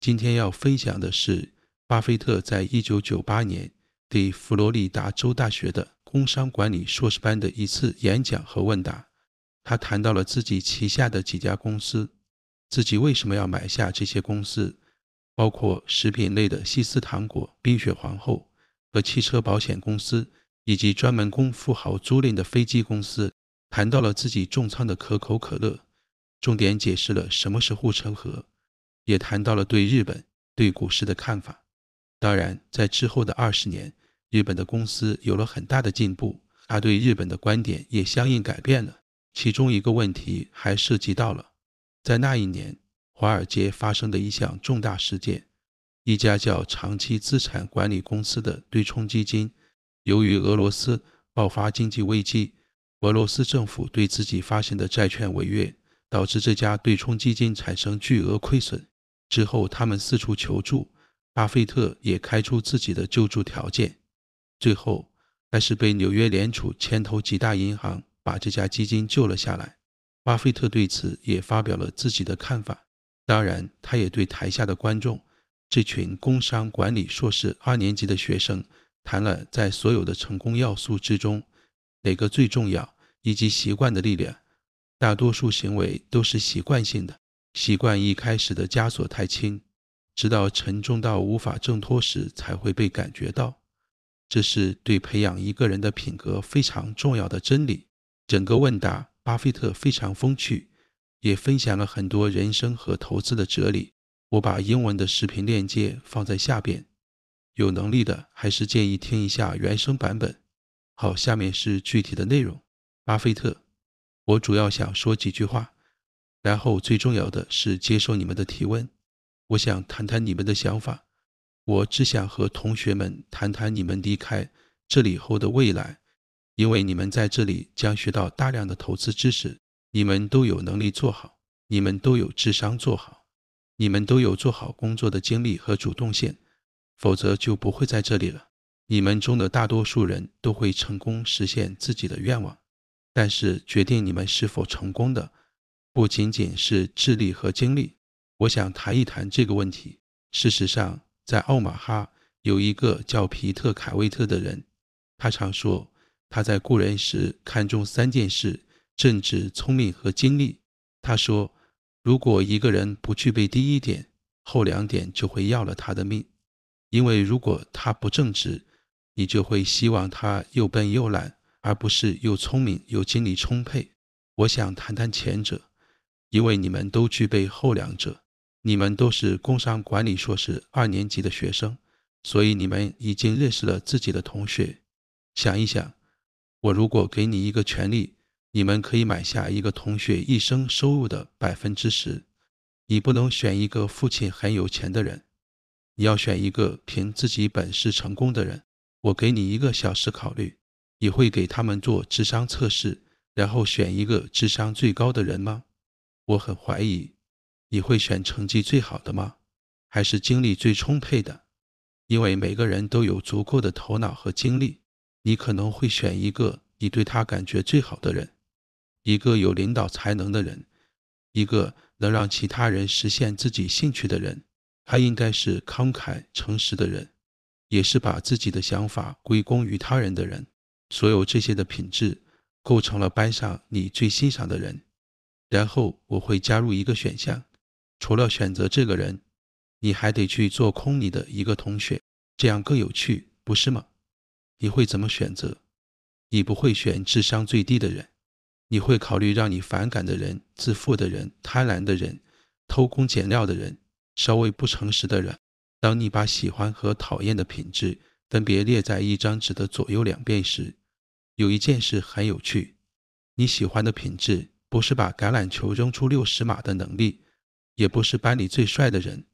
今天要分享的是巴菲特在一九九八年对佛罗里达州大学的工商管理硕士班的一次演讲和问答。他谈到了自己旗下的几家公司，自己为什么要买下这些公司，包括食品类的西斯糖果、冰雪皇后和汽车保险公司，以及专门供富豪租赁的飞机公司。谈到了自己重仓的可口可乐，重点解释了什么是护城河。也谈到了对日本、对股市的看法。当然，在之后的二十年，日本的公司有了很大的进步，他对日本的观点也相应改变了。其中一个问题还涉及到了在那一年华尔街发生的一项重大事件：一家叫长期资产管理公司的对冲基金，由于俄罗斯爆发经济危机，俄罗斯政府对自己发行的债券违约，导致这家对冲基金产生巨额亏损。之后，他们四处求助，巴菲特也开出自己的救助条件，最后还是被纽约联储牵头几大银行把这家基金救了下来。巴菲特对此也发表了自己的看法，当然，他也对台下的观众，这群工商管理硕士二年级的学生，谈了在所有的成功要素之中，哪个最重要，以及习惯的力量，大多数行为都是习惯性的。习惯一开始的枷锁太轻，直到沉重到无法挣脱时，才会被感觉到。这是对培养一个人的品格非常重要的真理。整个问答，巴菲特非常风趣，也分享了很多人生和投资的哲理。我把英文的视频链接放在下边，有能力的还是建议听一下原声版本。好，下面是具体的内容。巴菲特，我主要想说几句话。然后最重要的是接受你们的提问。我想谈谈你们的想法。我只想和同学们谈谈你们离开这里后的未来，因为你们在这里将学到大量的投资知识。你们都有能力做好，你们都有智商做好，你们都有做好工作的精力和主动性，否则就不会在这里了。你们中的大多数人都会成功实现自己的愿望，但是决定你们是否成功的。不仅仅是智力和精力，我想谈一谈这个问题。事实上，在奥马哈有一个叫皮特·凯威特的人，他常说他在雇人时看重三件事：正直、聪明和精力。他说，如果一个人不具备第一点，后两点就会要了他的命，因为如果他不正直，你就会希望他又笨又懒，而不是又聪明又精力充沛。我想谈谈前者。因为你们都具备后两者，你们都是工商管理硕士二年级的学生，所以你们已经认识了自己的同学。想一想，我如果给你一个权利，你们可以买下一个同学一生收入的百分之十。你不能选一个父亲很有钱的人，你要选一个凭自己本事成功的人。我给你一个小时考虑，你会给他们做智商测试，然后选一个智商最高的人吗？我很怀疑你会选成绩最好的吗？还是精力最充沛的？因为每个人都有足够的头脑和精力，你可能会选一个你对他感觉最好的人，一个有领导才能的人，一个能让其他人实现自己兴趣的人。他应该是慷慨、诚实的人，也是把自己的想法归功于他人的人。所有这些的品质构成了班上你最欣赏的人。然后我会加入一个选项，除了选择这个人，你还得去做空你的一个同学，这样更有趣，不是吗？你会怎么选择？你不会选智商最低的人，你会考虑让你反感的人、自负的人、贪婪的人、偷工减料的人、稍微不诚实的人。当你把喜欢和讨厌的品质分别列在一张纸的左右两边时，有一件事很有趣：你喜欢的品质。不是把橄榄球扔出六十码的能力，也不是班里最帅的人。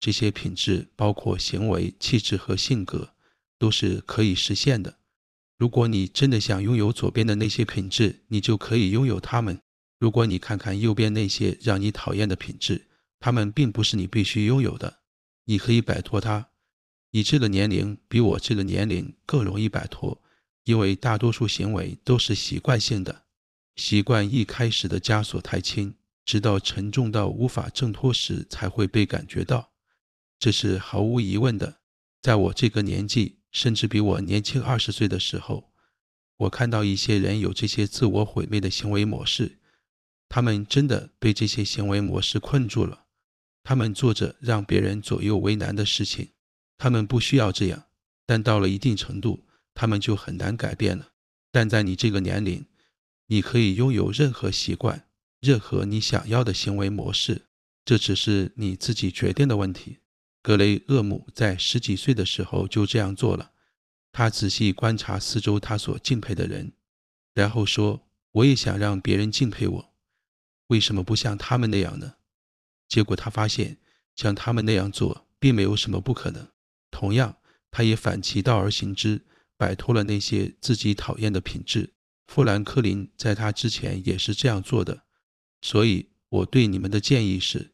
这些品质包括行为、气质和性格，都是可以实现的。如果你真的想拥有左边的那些品质，你就可以拥有它们。如果你看看右边那些让你讨厌的品质，它们并不是你必须拥有的，你可以摆脱它。你这个年龄比我这个年龄更容易摆脱，因为大多数行为都是习惯性的。习惯一开始的枷锁太轻，直到沉重到无法挣脱时，才会被感觉到。这是毫无疑问的。在我这个年纪，甚至比我年轻二十岁的时候，我看到一些人有这些自我毁灭的行为模式，他们真的被这些行为模式困住了。他们做着让别人左右为难的事情，他们不需要这样，但到了一定程度，他们就很难改变了。但在你这个年龄，你可以拥有任何习惯，任何你想要的行为模式，这只是你自己决定的问题。格雷厄姆在十几岁的时候就这样做了。他仔细观察四周他所敬佩的人，然后说：“我也想让别人敬佩我，为什么不像他们那样呢？”结果他发现，像他们那样做并没有什么不可能。同样，他也反其道而行之，摆脱了那些自己讨厌的品质。富兰克林在他之前也是这样做的，所以我对你们的建议是：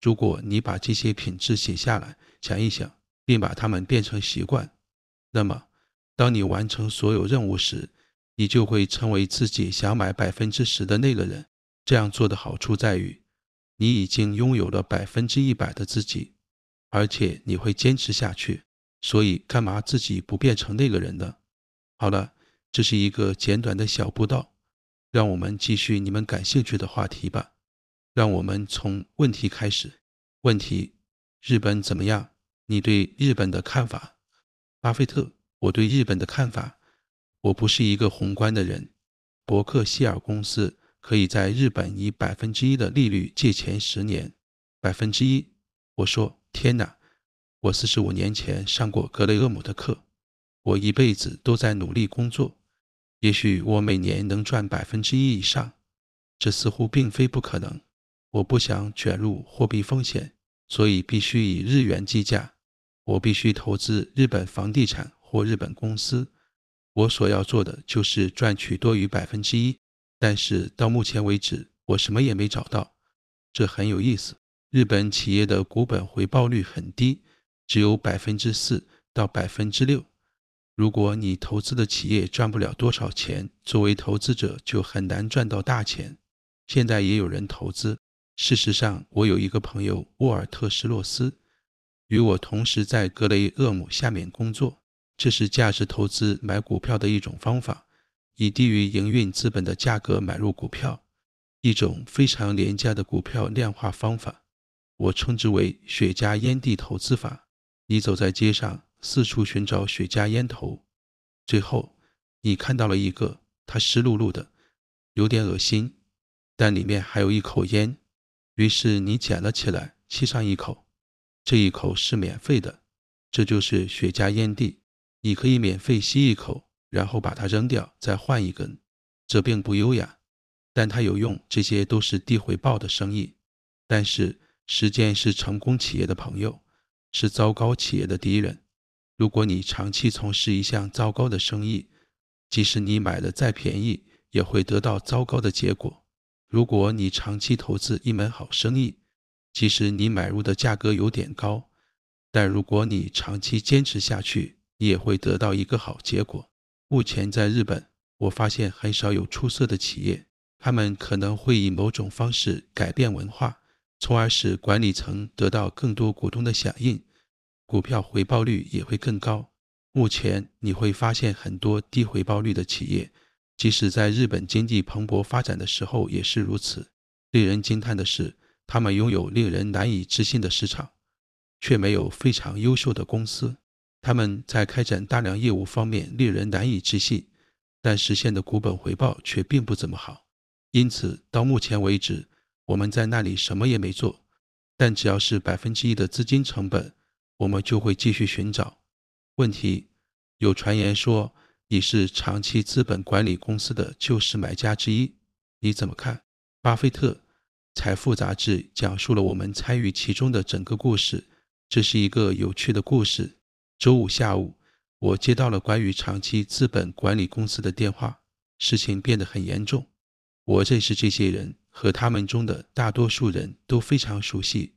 如果你把这些品质写下来、想一想，并把它们变成习惯，那么当你完成所有任务时，你就会成为自己想买百分之十的那个人。这样做的好处在于，你已经拥有了百分之一百的自己，而且你会坚持下去。所以，干嘛自己不变成那个人呢？好了。这是一个简短的小步道，让我们继续你们感兴趣的话题吧。让我们从问题开始。问题：日本怎么样？你对日本的看法？巴菲特，我对日本的看法。我不是一个宏观的人。伯克希尔公司可以在日本以百分之一的利率借钱十年，百分之一。我说天哪！我四十五年前上过格雷厄姆的课，我一辈子都在努力工作。也许我每年能赚百分之一以上，这似乎并非不可能。我不想卷入货币风险，所以必须以日元计价。我必须投资日本房地产或日本公司。我所要做的就是赚取多于百分之一。但是到目前为止，我什么也没找到。这很有意思。日本企业的股本回报率很低，只有百分之四到百分之六。如果你投资的企业赚不了多少钱，作为投资者就很难赚到大钱。现在也有人投资。事实上，我有一个朋友沃尔特·施洛斯，与我同时在格雷厄姆下面工作。这是价值投资买股票的一种方法，以低于营运资本的价格买入股票，一种非常廉价的股票量化方法。我称之为“雪茄烟蒂投资法”。你走在街上。四处寻找雪茄烟头，最后你看到了一个，它湿漉漉的，有点恶心，但里面还有一口烟。于是你捡了起来，吸上一口。这一口是免费的，这就是雪茄烟蒂，你可以免费吸一口，然后把它扔掉，再换一根。这并不优雅，但它有用。这些都是低回报的生意，但是时间是成功企业的朋友，是糟糕企业的敌人。如果你长期从事一项糟糕的生意，即使你买的再便宜，也会得到糟糕的结果。如果你长期投资一门好生意，即使你买入的价格有点高，但如果你长期坚持下去，你也会得到一个好结果。目前在日本，我发现很少有出色的企业，他们可能会以某种方式改变文化，从而使管理层得到更多股东的响应。股票回报率也会更高。目前你会发现很多低回报率的企业，即使在日本经济蓬勃发展的时候也是如此。令人惊叹的是，他们拥有令人难以置信的市场，却没有非常优秀的公司。他们在开展大量业务方面令人难以置信，但实现的股本回报却并不怎么好。因此，到目前为止，我们在那里什么也没做。但只要是百分之一的资金成本。我们就会继续寻找问题。有传言说你是长期资本管理公司的救市买家之一，你怎么看？巴菲特财富杂志讲述了我们参与其中的整个故事，这是一个有趣的故事。周五下午，我接到了关于长期资本管理公司的电话，事情变得很严重。我认识这些人，和他们中的大多数人都非常熟悉。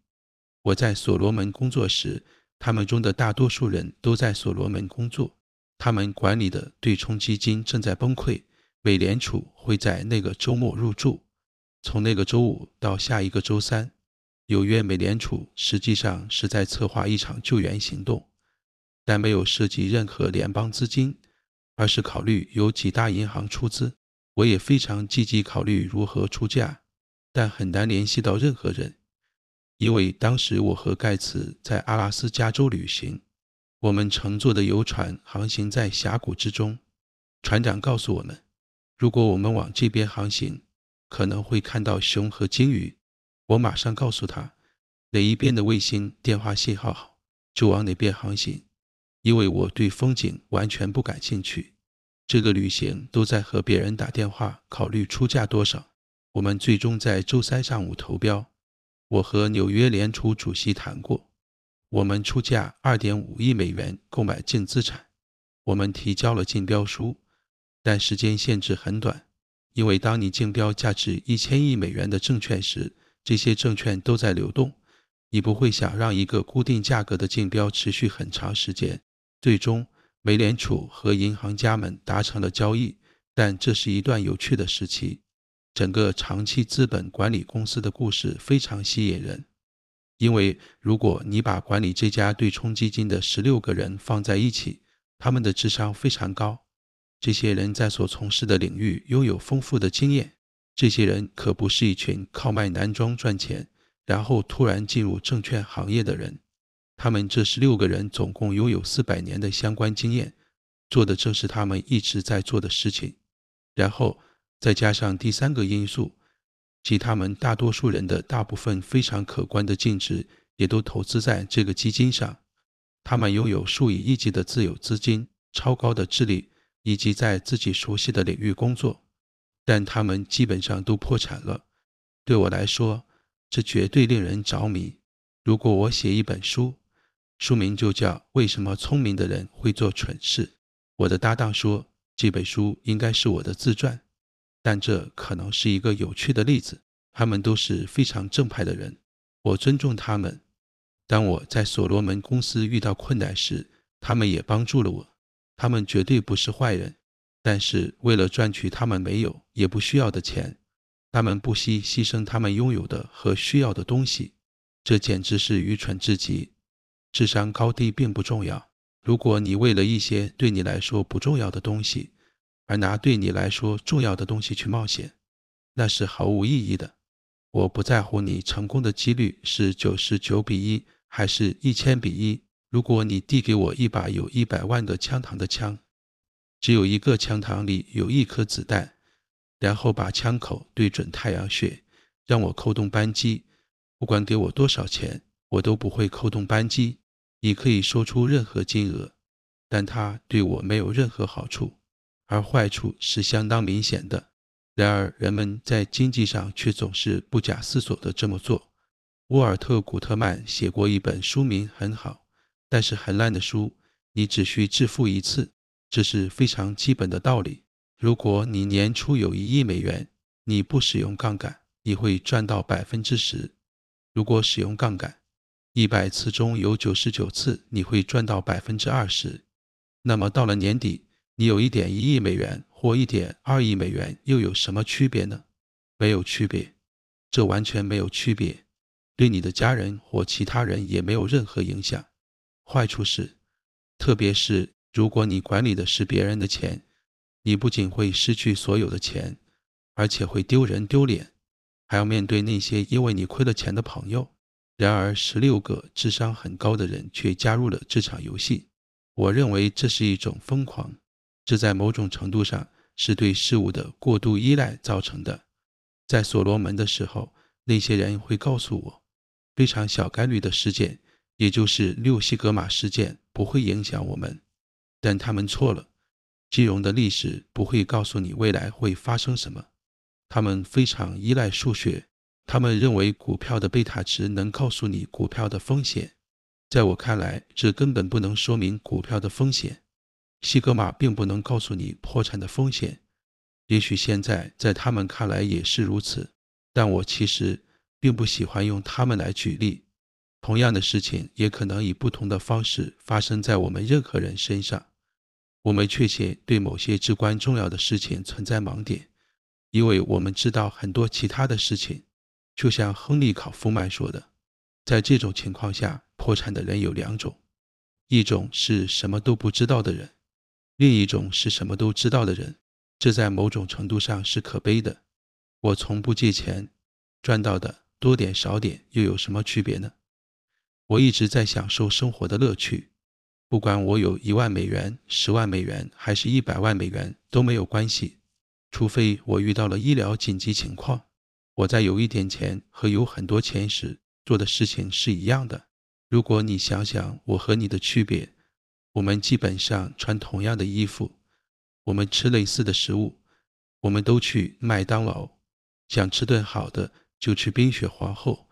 我在所罗门工作时。他们中的大多数人都在所罗门工作，他们管理的对冲基金正在崩溃。美联储会在那个周末入住，从那个周五到下一个周三，纽约美联储实际上是在策划一场救援行动，但没有涉及任何联邦资金，而是考虑由几大银行出资。我也非常积极考虑如何出价，但很难联系到任何人。因为当时我和盖茨在阿拉斯加州旅行，我们乘坐的游船航行在峡谷之中。船长告诉我们，如果我们往这边航行，可能会看到熊和鲸鱼。我马上告诉他，哪一边的卫星电话信号好，就往哪边航行。因为我对风景完全不感兴趣，这个旅行都在和别人打电话，考虑出价多少。我们最终在周三上午投标。我和纽约联储主席谈过，我们出价2.5亿美元购买净资产。我们提交了竞标书，但时间限制很短，因为当你竞标价值1000亿美元的证券时，这些证券都在流动，你不会想让一个固定价格的竞标持续很长时间。最终，美联储和银行家们达成了交易，但这是一段有趣的时期。整个长期资本管理公司的故事非常吸引人，因为如果你把管理这家对冲基金的十六个人放在一起，他们的智商非常高。这些人在所从事的领域拥有丰富的经验。这些人可不是一群靠卖男装赚钱，然后突然进入证券行业的人。他们这十六个人总共拥有四百年的相关经验，做的正是他们一直在做的事情。然后。再加上第三个因素，即他们大多数人的大部分非常可观的净值也都投资在这个基金上。他们拥有数以亿计的自有资金、超高的智力以及在自己熟悉的领域工作，但他们基本上都破产了。对我来说，这绝对令人着迷。如果我写一本书，书名就叫《为什么聪明的人会做蠢事》。我的搭档说，这本书应该是我的自传。但这可能是一个有趣的例子。他们都是非常正派的人，我尊重他们。当我在所罗门公司遇到困难时，他们也帮助了我。他们绝对不是坏人。但是为了赚取他们没有也不需要的钱，他们不惜牺牲他们拥有的和需要的东西。这简直是愚蠢至极。智商高低并不重要。如果你为了一些对你来说不重要的东西，而拿对你来说重要的东西去冒险，那是毫无意义的。我不在乎你成功的几率是九十九比一还是一千比一。如果你递给我一把有一百万个枪膛的枪，只有一个枪膛里有一颗子弹，然后把枪口对准太阳穴，让我扣动扳机，不管给我多少钱，我都不会扣动扳机。你可以说出任何金额，但它对我没有任何好处。而坏处是相当明显的，然而人们在经济上却总是不假思索地这么做。沃尔特·古特曼写过一本书，名很好，但是很烂的书。你只需致富一次，这是非常基本的道理。如果你年初有一亿美元，你不使用杠杆，你会赚到百分之十；如果使用杠杆，一百次中有九十九次你会赚到百分之二十。那么到了年底。你有一点一亿美元或一点二亿美元又有什么区别呢？没有区别，这完全没有区别，对你的家人或其他人也没有任何影响。坏处是，特别是如果你管理的是别人的钱，你不仅会失去所有的钱，而且会丢人丢脸，还要面对那些因为你亏了钱的朋友。然而，十六个智商很高的人却加入了这场游戏，我认为这是一种疯狂。这在某种程度上是对事物的过度依赖造成的。在所罗门的时候，那些人会告诉我，非常小概率的事件，也就是六西格玛事件，不会影响我们。但他们错了。金融的历史不会告诉你未来会发生什么。他们非常依赖数学，他们认为股票的贝塔值能告诉你股票的风险。在我看来，这根本不能说明股票的风险。西格玛并不能告诉你破产的风险，也许现在在他们看来也是如此。但我其实并不喜欢用他们来举例。同样的事情也可能以不同的方式发生在我们任何人身上。我们确切对某些至关重要的事情存在盲点，因为我们知道很多其他的事情。就像亨利·考夫曼说的，在这种情况下，破产的人有两种：一种是什么都不知道的人。另一种是什么都知道的人，这在某种程度上是可悲的。我从不借钱，赚到的多点少点又有什么区别呢？我一直在享受生活的乐趣，不管我有一万美元、十万美元还是一百万美元都没有关系，除非我遇到了医疗紧急情况。我在有一点钱和有很多钱时做的事情是一样的。如果你想想我和你的区别。我们基本上穿同样的衣服，我们吃类似的食物，我们都去麦当劳，想吃顿好的就去冰雪皇后。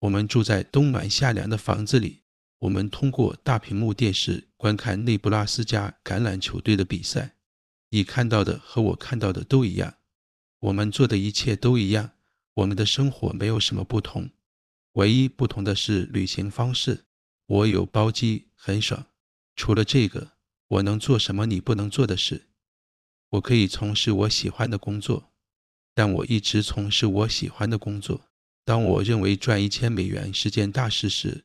我们住在冬暖夏凉的房子里，我们通过大屏幕电视观看内布拉斯加橄榄球队的比赛。你看到的和我看到的都一样，我们做的一切都一样，我们的生活没有什么不同。唯一不同的是旅行方式，我有包机，很爽。除了这个，我能做什么你不能做的事？我可以从事我喜欢的工作，但我一直从事我喜欢的工作。当我认为赚一千美元是件大事时，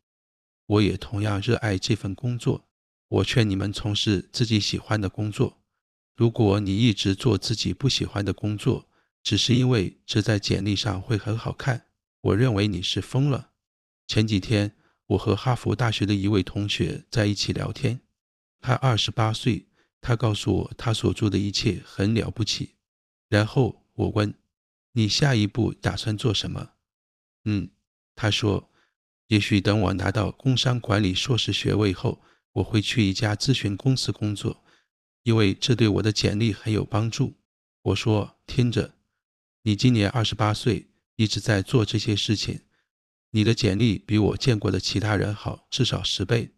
我也同样热爱这份工作。我劝你们从事自己喜欢的工作。如果你一直做自己不喜欢的工作，只是因为这在简历上会很好看，我认为你是疯了。前几天，我和哈佛大学的一位同学在一起聊天。他二十八岁，他告诉我他所做的一切很了不起。然后我问你下一步打算做什么？嗯，他说，也许等我拿到工商管理硕士学位后，我会去一家咨询公司工作，因为这对我的简历很有帮助。我说，听着，你今年二十八岁，一直在做这些事情，你的简历比我见过的其他人好至少十倍。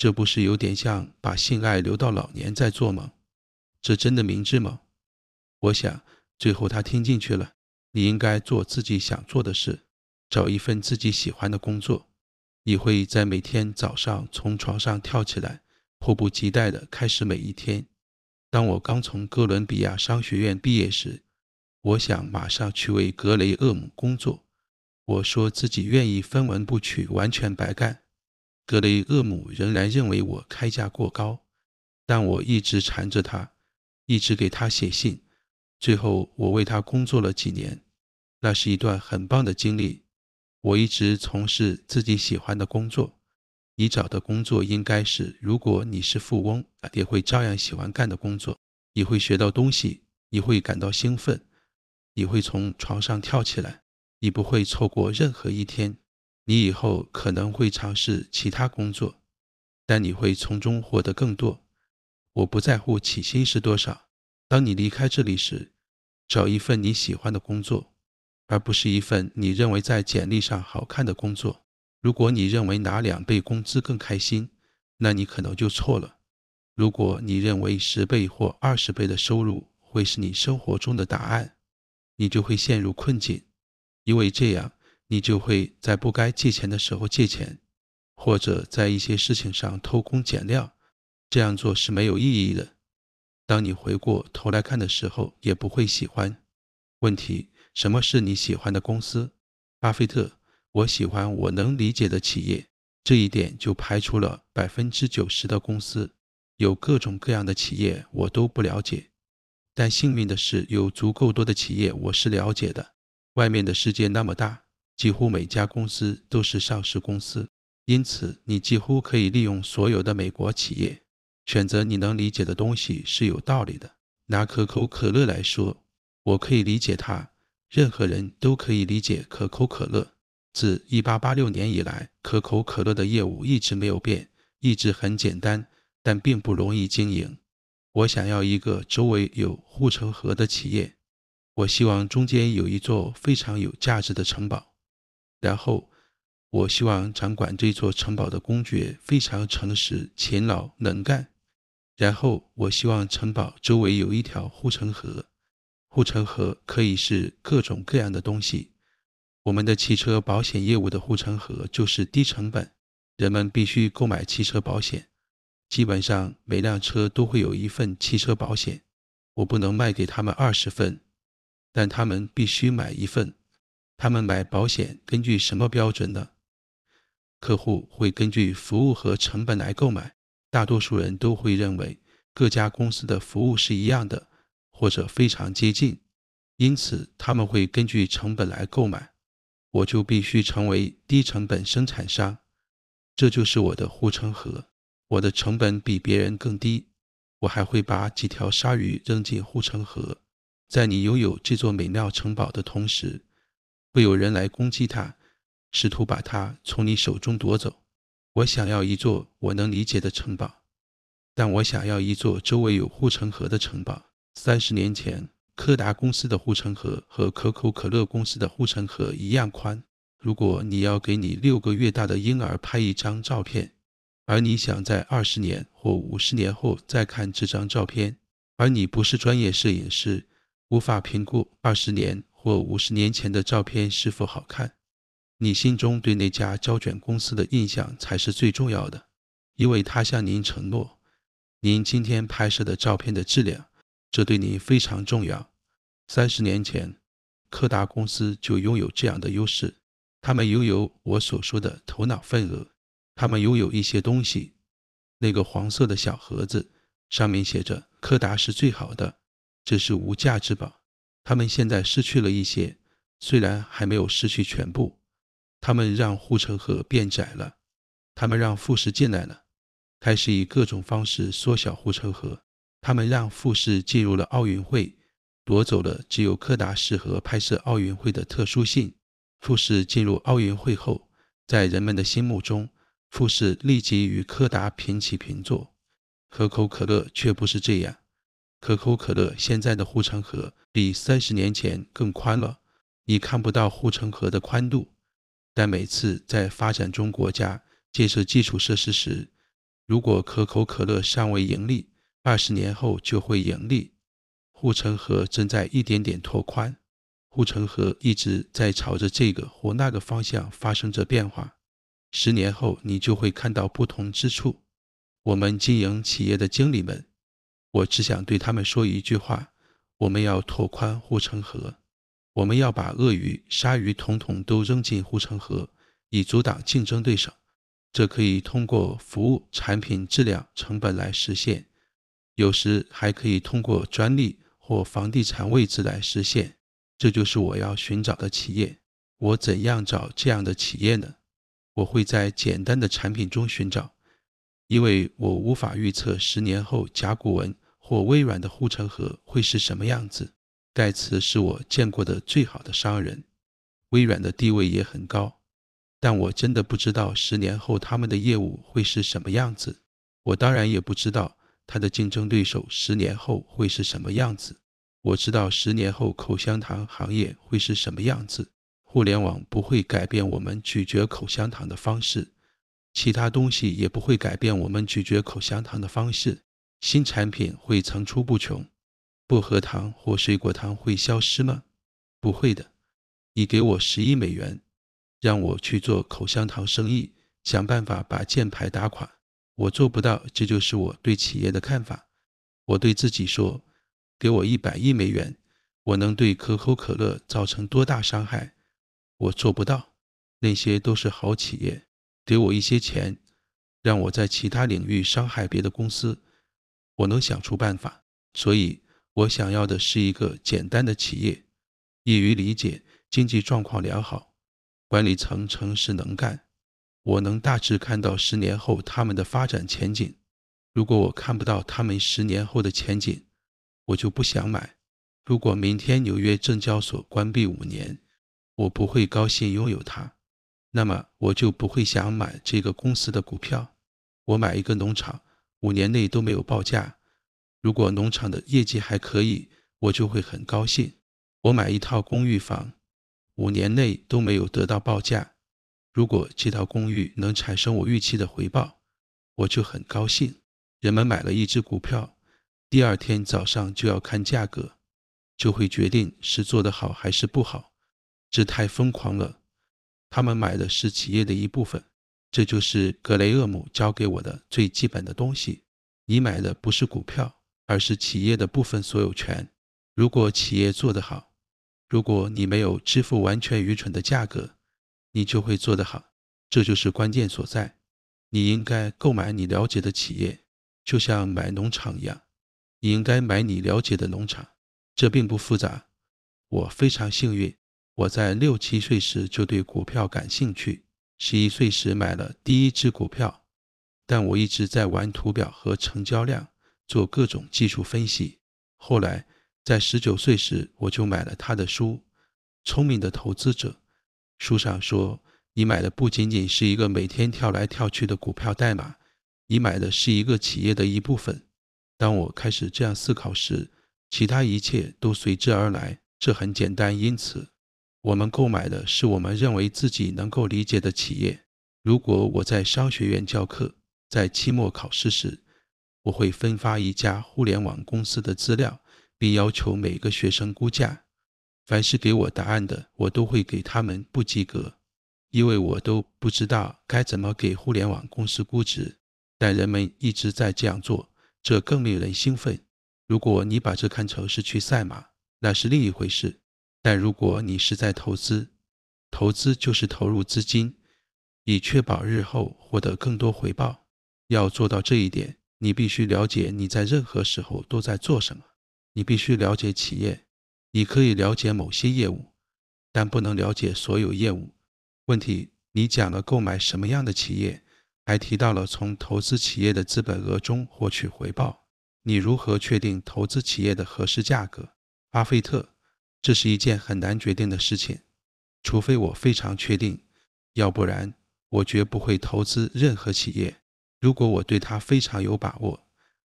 这不是有点像把性爱留到老年再做吗？这真的明智吗？我想，最后他听进去了。你应该做自己想做的事，找一份自己喜欢的工作。你会在每天早上从床上跳起来，迫不及待地开始每一天。当我刚从哥伦比亚商学院毕业时，我想马上去为格雷厄姆工作。我说自己愿意分文不取，完全白干。格雷厄姆仍然认为我开价过高，但我一直缠着他，一直给他写信。最后，我为他工作了几年，那是一段很棒的经历。我一直从事自己喜欢的工作。你找的工作应该是，如果你是富翁，也会照样喜欢干的工作。你会学到东西，你会感到兴奋，你会从床上跳起来，你不会错过任何一天。你以后可能会尝试其他工作，但你会从中获得更多。我不在乎起薪是多少。当你离开这里时，找一份你喜欢的工作，而不是一份你认为在简历上好看的工作。如果你认为拿两倍工资更开心，那你可能就错了。如果你认为十倍或二十倍的收入会是你生活中的答案，你就会陷入困境，因为这样。你就会在不该借钱的时候借钱，或者在一些事情上偷工减料，这样做是没有意义的。当你回过头来看的时候，也不会喜欢。问题：什么是你喜欢的公司？巴菲特，我喜欢我能理解的企业。这一点就排除了百分之九十的公司。有各种各样的企业，我都不了解。但幸运的是，有足够多的企业我是了解的。外面的世界那么大。几乎每家公司都是上市公司，因此你几乎可以利用所有的美国企业。选择你能理解的东西是有道理的。拿可口可乐来说，我可以理解它，任何人都可以理解可口可乐。自1886年以来，可口可乐的业务一直没有变，一直很简单，但并不容易经营。我想要一个周围有护城河的企业，我希望中间有一座非常有价值的城堡。然后，我希望掌管这座城堡的公爵非常诚实、勤劳、能干。然后，我希望城堡周围有一条护城河，护城河可以是各种各样的东西。我们的汽车保险业务的护城河就是低成本，人们必须购买汽车保险，基本上每辆车都会有一份汽车保险。我不能卖给他们二十份，但他们必须买一份。他们买保险根据什么标准呢？客户会根据服务和成本来购买。大多数人都会认为各家公司的服务是一样的，或者非常接近，因此他们会根据成本来购买。我就必须成为低成本生产商，这就是我的护城河。我的成本比别人更低。我还会把几条鲨鱼扔进护城河，在你拥有这座美妙城堡的同时。会有人来攻击他，试图把他从你手中夺走。我想要一座我能理解的城堡，但我想要一座周围有护城河的城堡。三十年前，柯达公司的护城河和可口可乐公司的护城河一样宽。如果你要给你六个月大的婴儿拍一张照片，而你想在二十年或五十年后再看这张照片，而你不是专业摄影师，无法评估二十年。或五十年前的照片是否好看？你心中对那家胶卷公司的印象才是最重要的，因为他向您承诺，您今天拍摄的照片的质量，这对您非常重要。三十年前，柯达公司就拥有这样的优势，他们拥有我所说的“头脑份额”，他们拥有一些东西。那个黄色的小盒子，上面写着“柯达是最好的”，这是无价之宝。他们现在失去了一些，虽然还没有失去全部。他们让护城河变窄了，他们让富士进来了，开始以各种方式缩小护城河。他们让富士进入了奥运会，夺走了只有柯达适合拍摄奥运会的特殊性。富士进入奥运会后，在人们的心目中，富士立即与柯达平起平坐。可口可乐却不是这样。可口可乐现在的护城河比三十年前更宽了。你看不到护城河的宽度，但每次在发展中国家建设基础设施时，如果可口可乐尚未盈利，二十年后就会盈利。护城河正在一点点拓宽。护城河一直在朝着这个或那个方向发生着变化。十年后，你就会看到不同之处。我们经营企业的经理们。我只想对他们说一句话：我们要拓宽护城河，我们要把鳄鱼、鲨鱼统统都扔进护城河，以阻挡竞争对手。这可以通过服务、产品质量、成本来实现，有时还可以通过专利或房地产位置来实现。这就是我要寻找的企业。我怎样找这样的企业呢？我会在简单的产品中寻找，因为我无法预测十年后甲骨文。或微软的护城河会是什么样子？盖茨是我见过的最好的商人，微软的地位也很高，但我真的不知道十年后他们的业务会是什么样子。我当然也不知道他的竞争对手十年后会是什么样子。我知道十年后口香糖行业会是什么样子。互联网不会改变我们咀嚼口香糖的方式，其他东西也不会改变我们咀嚼口香糖的方式。新产品会层出不穷，薄荷糖或水果糖会消失吗？不会的。你给我十亿美元，让我去做口香糖生意，想办法把箭牌打垮，我做不到。这就是我对企业的看法。我对自己说，给我一百亿美元，我能对可口可乐造成多大伤害？我做不到。那些都是好企业。给我一些钱，让我在其他领域伤害别的公司。我能想出办法，所以我想要的是一个简单的企业，易于理解，经济状况良好，管理层诚实能干。我能大致看到十年后他们的发展前景。如果我看不到他们十年后的前景，我就不想买。如果明天纽约证交所关闭五年，我不会高兴拥有它，那么我就不会想买这个公司的股票。我买一个农场。五年内都没有报价。如果农场的业绩还可以，我就会很高兴。我买一套公寓房，五年内都没有得到报价。如果这套公寓能产生我预期的回报，我就很高兴。人们买了一只股票，第二天早上就要看价格，就会决定是做得好还是不好。这太疯狂了。他们买的是企业的一部分。这就是格雷厄姆教给我的最基本的东西。你买的不是股票，而是企业的部分所有权。如果企业做得好，如果你没有支付完全愚蠢的价格，你就会做得好。这就是关键所在。你应该购买你了解的企业，就像买农场一样。你应该买你了解的农场。这并不复杂。我非常幸运，我在六七岁时就对股票感兴趣。十一岁时买了第一只股票，但我一直在玩图表和成交量，做各种技术分析。后来在十九岁时，我就买了他的书《聪明的投资者》。书上说，你买的不仅仅是一个每天跳来跳去的股票代码，你买的是一个企业的一部分。当我开始这样思考时，其他一切都随之而来。这很简单，因此。我们购买的是我们认为自己能够理解的企业。如果我在商学院教课，在期末考试时，我会分发一家互联网公司的资料，并要求每个学生估价。凡是给我答案的，我都会给他们不及格，因为我都不知道该怎么给互联网公司估值。但人们一直在这样做，这更令人兴奋。如果你把这看成是去赛马，那是另一回事。但如果你是在投资，投资就是投入资金，以确保日后获得更多回报。要做到这一点，你必须了解你在任何时候都在做什么。你必须了解企业。你可以了解某些业务，但不能了解所有业务。问题：你讲了购买什么样的企业，还提到了从投资企业的资本额中获取回报。你如何确定投资企业的合适价格？巴菲特。这是一件很难决定的事情，除非我非常确定，要不然我绝不会投资任何企业。如果我对它非常有把握，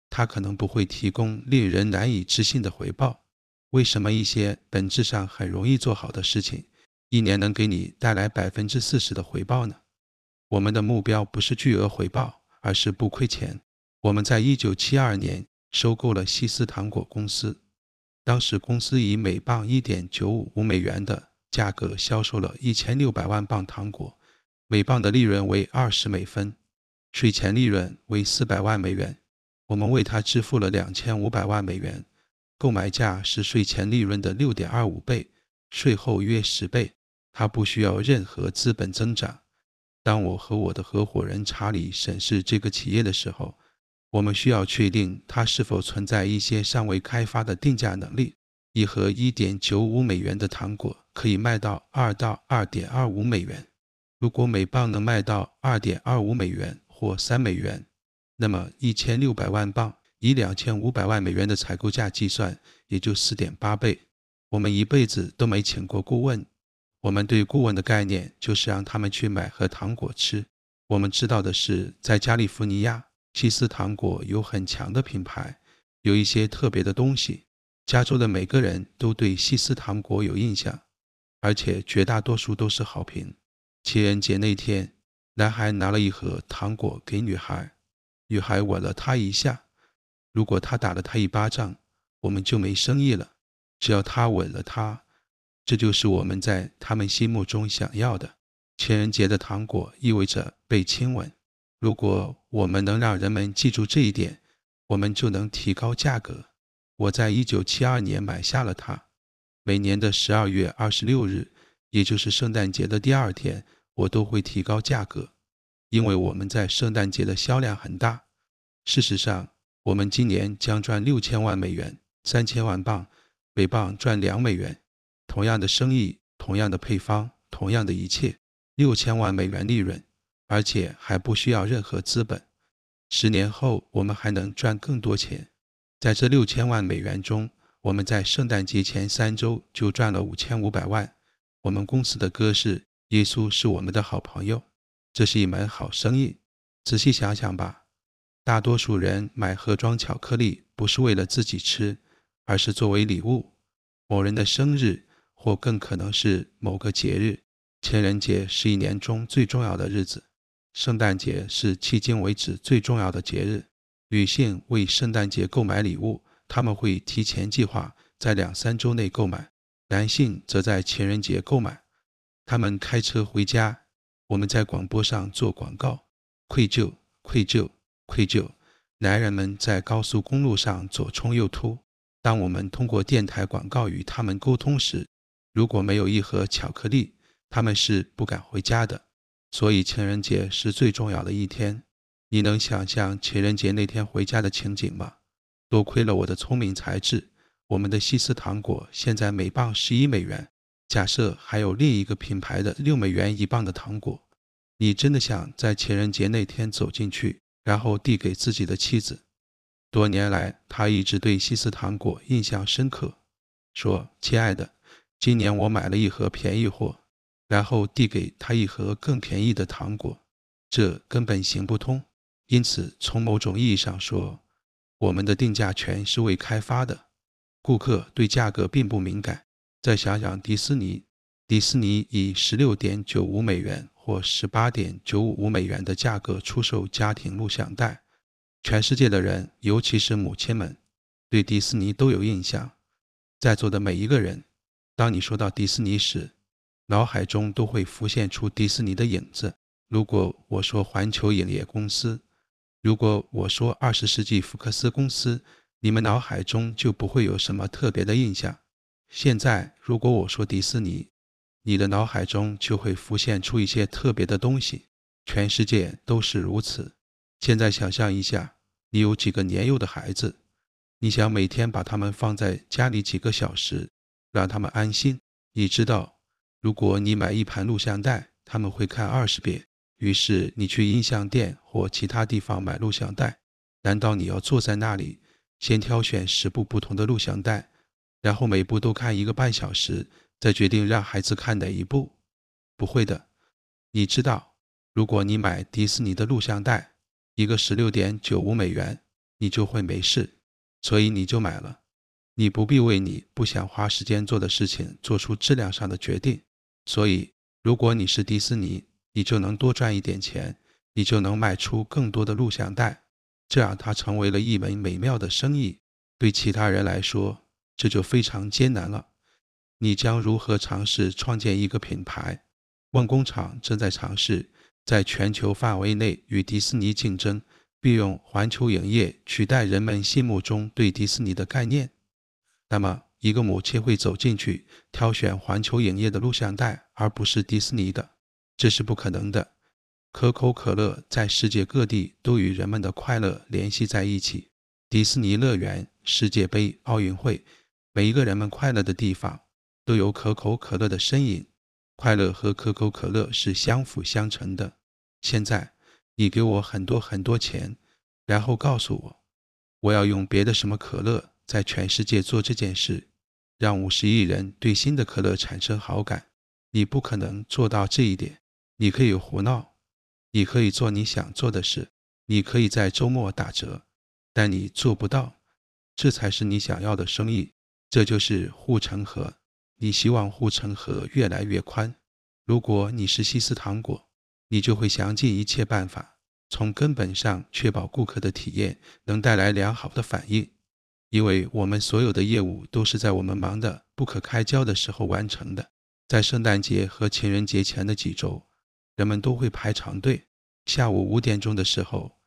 它可能不会提供令人难以置信的回报。为什么一些本质上很容易做好的事情，一年能给你带来百分之四十的回报呢？我们的目标不是巨额回报，而是不亏钱。我们在一九七二年收购了西斯糖果公司。当时公司以每磅一点九五美元的价格销售了一千六百万磅糖果，每磅的利润为二十美分，税前利润为四百万美元。我们为它支付了两千五百万美元，购买价是税前利润的六点二五倍，税后约十倍。它不需要任何资本增长。当我和我的合伙人查理审视这个企业的时候，我们需要确定它是否存在一些尚未开发的定价能力。一盒1.95美元的糖果可以卖到2到2.25美元。如果每磅能卖到2.25美元或3美元，那么1600万磅以2500万美元的采购价计算，也就4.8倍。我们一辈子都没请过顾问，我们对顾问的概念就是让他们去买盒糖果吃。我们知道的是，在加利福尼亚。西斯糖果有很强的品牌，有一些特别的东西。加州的每个人都对西斯糖果有印象，而且绝大多数都是好评。情人节那天，男孩拿了一盒糖果给女孩，女孩吻了他一下。如果他打了他一巴掌，我们就没生意了。只要他吻了她，这就是我们在他们心目中想要的。情人节的糖果意味着被亲吻。如果我们能让人们记住这一点，我们就能提高价格。我在一九七二年买下了它。每年的十二月二十六日，也就是圣诞节的第二天，我都会提高价格，因为我们在圣诞节的销量很大。事实上，我们今年将赚六千万美元，三千万磅，每磅赚两美元。同样的生意，同样的配方，同样的一切，六千万美元利润。而且还不需要任何资本。十年后，我们还能赚更多钱。在这六千万美元中，我们在圣诞节前三周就赚了五千五百万。我们公司的歌是《耶稣是我们的好朋友》，这是一门好生意。仔细想想吧，大多数人买盒装巧克力不是为了自己吃，而是作为礼物，某人的生日，或更可能是某个节日。情人节是一年中最重要的日子。圣诞节是迄今为止最重要的节日。女性为圣诞节购买礼物，他们会提前计划，在两三周内购买；男性则在情人节购买，他们开车回家。我们在广播上做广告，愧疚，愧疚，愧疚。男人们在高速公路上左冲右突。当我们通过电台广告与他们沟通时，如果没有一盒巧克力，他们是不敢回家的。所以情人节是最重要的一天。你能想象情人节那天回家的情景吗？多亏了我的聪明才智，我们的西斯糖果现在每磅十一美元。假设还有另一个品牌的六美元一磅的糖果，你真的想在情人节那天走进去，然后递给自己的妻子？多年来，他一直对西斯糖果印象深刻，说：“亲爱的，今年我买了一盒便宜货。”然后递给他一盒更便宜的糖果，这根本行不通。因此，从某种意义上说，我们的定价权是未开发的。顾客对价格并不敏感。再想想迪士尼，迪士尼以十六点九五美元或十八点九五五美元的价格出售家庭录像带，全世界的人，尤其是母亲们，对迪士尼都有印象。在座的每一个人，当你说到迪士尼时，脑海中都会浮现出迪士尼的影子。如果我说环球影业公司，如果我说二十世纪福克斯公司，你们脑海中就不会有什么特别的印象。现在，如果我说迪士尼，你的脑海中就会浮现出一些特别的东西。全世界都是如此。现在，想象一下，你有几个年幼的孩子，你想每天把他们放在家里几个小时，让他们安心。你知道。如果你买一盘录像带，他们会看二十遍。于是你去音像店或其他地方买录像带，难道你要坐在那里，先挑选十部不同的录像带，然后每部都看一个半小时，再决定让孩子看哪一部？不会的，你知道，如果你买迪士尼的录像带，一个十六点九五美元，你就会没事，所以你就买了。你不必为你不想花时间做的事情做出质量上的决定。所以，如果你是迪士尼，你就能多赚一点钱，你就能卖出更多的录像带，这样它成为了一门美妙的生意。对其他人来说，这就非常艰难了。你将如何尝试创建一个品牌？万工厂正在尝试在全球范围内与迪士尼竞争，并用环球影业取代人们心目中对迪士尼的概念。那么，一个母亲会走进去挑选环球影业的录像带，而不是迪士尼的。这是不可能的。可口可乐在世界各地都与人们的快乐联系在一起。迪士尼乐园、世界杯、奥运会，每一个人们快乐的地方都有可口可乐的身影。快乐和可口可乐是相辅相成的。现在你给我很多很多钱，然后告诉我，我要用别的什么可乐在全世界做这件事。让五十亿人对新的可乐产生好感，你不可能做到这一点。你可以胡闹，你可以做你想做的事，你可以在周末打折，但你做不到。这才是你想要的生意，这就是护城河。你希望护城河越来越宽。如果你是西斯糖果，你就会想尽一切办法，从根本上确保顾客的体验能带来良好的反应。因为我们所有的业务都是在我们忙得不可开交的时候完成的，在圣诞节和情人节前的几周，人们都会排长队。下午五点钟的时候，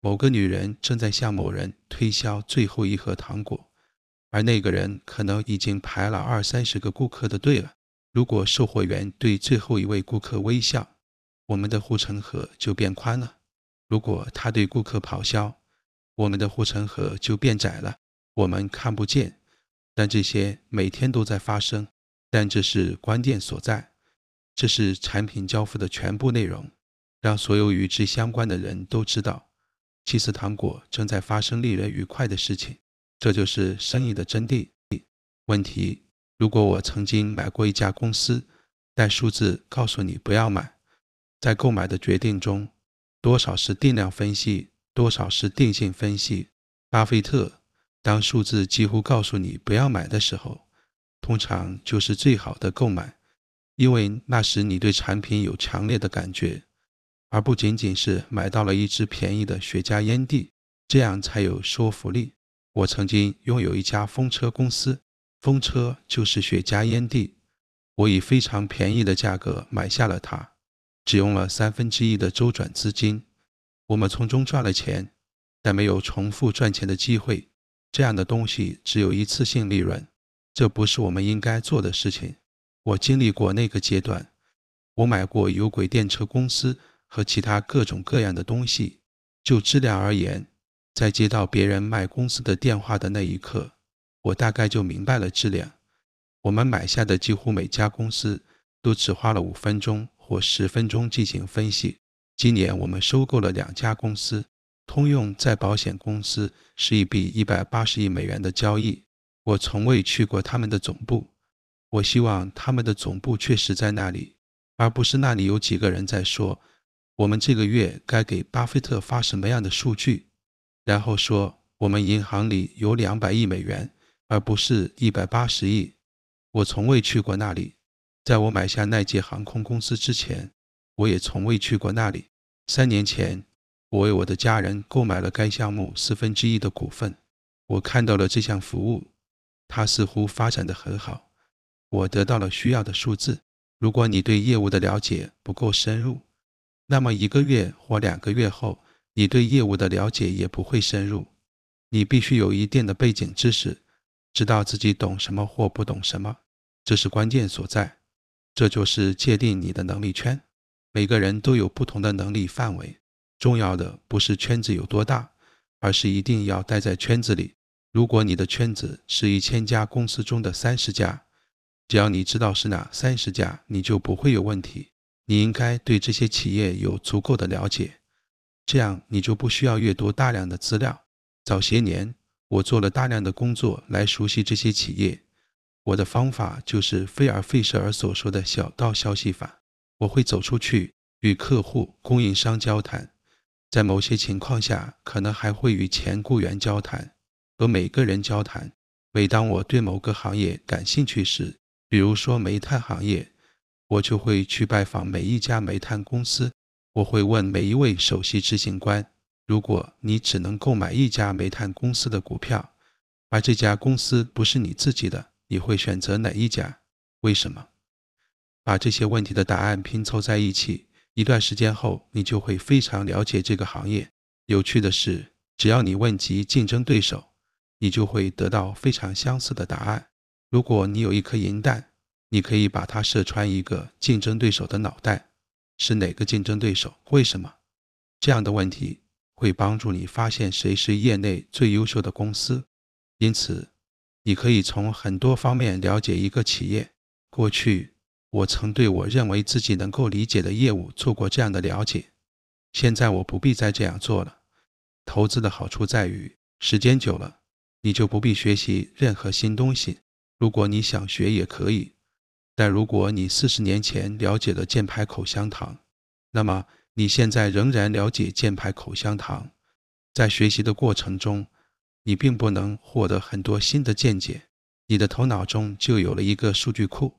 某个女人正在向某人推销最后一盒糖果，而那个人可能已经排了二三十个顾客的队了。如果售货员对最后一位顾客微笑，我们的护城河就变宽了；如果他对顾客咆哮，我们的护城河就变窄了。我们看不见，但这些每天都在发生。但这是关键所在，这是产品交付的全部内容，让所有与之相关的人都知道，七次糖果正在发生令人愉快的事情。这就是生意的真谛。问题：如果我曾经买过一家公司，但数字告诉你不要买，在购买的决定中，多少是定量分析，多少是定性分析？巴菲特。当数字几乎告诉你不要买的时候，通常就是最好的购买，因为那时你对产品有强烈的感觉，而不仅仅是买到了一支便宜的雪茄烟蒂，这样才有说服力。我曾经拥有一家风车公司，风车就是雪茄烟蒂，我以非常便宜的价格买下了它，只用了三分之一的周转资金，我们从中赚了钱，但没有重复赚钱的机会。这样的东西只有一次性利润，这不是我们应该做的事情。我经历过那个阶段，我买过有轨电车公司和其他各种各样的东西。就质量而言，在接到别人卖公司的电话的那一刻，我大概就明白了质量。我们买下的几乎每家公司都只花了五分钟或十分钟进行分析。今年我们收购了两家公司。通用在保险公司是一笔一百八十亿美元的交易。我从未去过他们的总部。我希望他们的总部确实在那里，而不是那里有几个人在说我们这个月该给巴菲特发什么样的数据，然后说我们银行里有两百亿美元，而不是一百八十亿。我从未去过那里。在我买下奈杰航空公司之前，我也从未去过那里。三年前。我为我的家人购买了该项目四分之一的股份。我看到了这项服务，它似乎发展的很好。我得到了需要的数字。如果你对业务的了解不够深入，那么一个月或两个月后，你对业务的了解也不会深入。你必须有一定的背景知识，知道自己懂什么或不懂什么，这是关键所在。这就是界定你的能力圈。每个人都有不同的能力范围。重要的不是圈子有多大，而是一定要待在圈子里。如果你的圈子是一千家公司中的三十家，只要你知道是哪三十家，你就不会有问题。你应该对这些企业有足够的了解，这样你就不需要阅读大量的资料。早些年，我做了大量的工作来熟悉这些企业。我的方法就是菲尔·费舍尔所说的小道消息法。我会走出去与客户、供应商交谈。在某些情况下，可能还会与前雇员交谈，和每个人交谈。每当我对某个行业感兴趣时，比如说煤炭行业，我就会去拜访每一家煤炭公司。我会问每一位首席执行官：如果你只能购买一家煤炭公司的股票，而这家公司不是你自己的，你会选择哪一家？为什么？把这些问题的答案拼凑在一起。一段时间后，你就会非常了解这个行业。有趣的是，只要你问及竞争对手，你就会得到非常相似的答案。如果你有一颗银弹，你可以把它射穿一个竞争对手的脑袋。是哪个竞争对手？为什么？这样的问题会帮助你发现谁是业内最优秀的公司。因此，你可以从很多方面了解一个企业过去。我曾对我认为自己能够理解的业务做过这样的了解，现在我不必再这样做了。投资的好处在于，时间久了，你就不必学习任何新东西。如果你想学也可以，但如果你四十年前了解了箭牌口香糖，那么你现在仍然了解箭牌口香糖。在学习的过程中，你并不能获得很多新的见解，你的头脑中就有了一个数据库。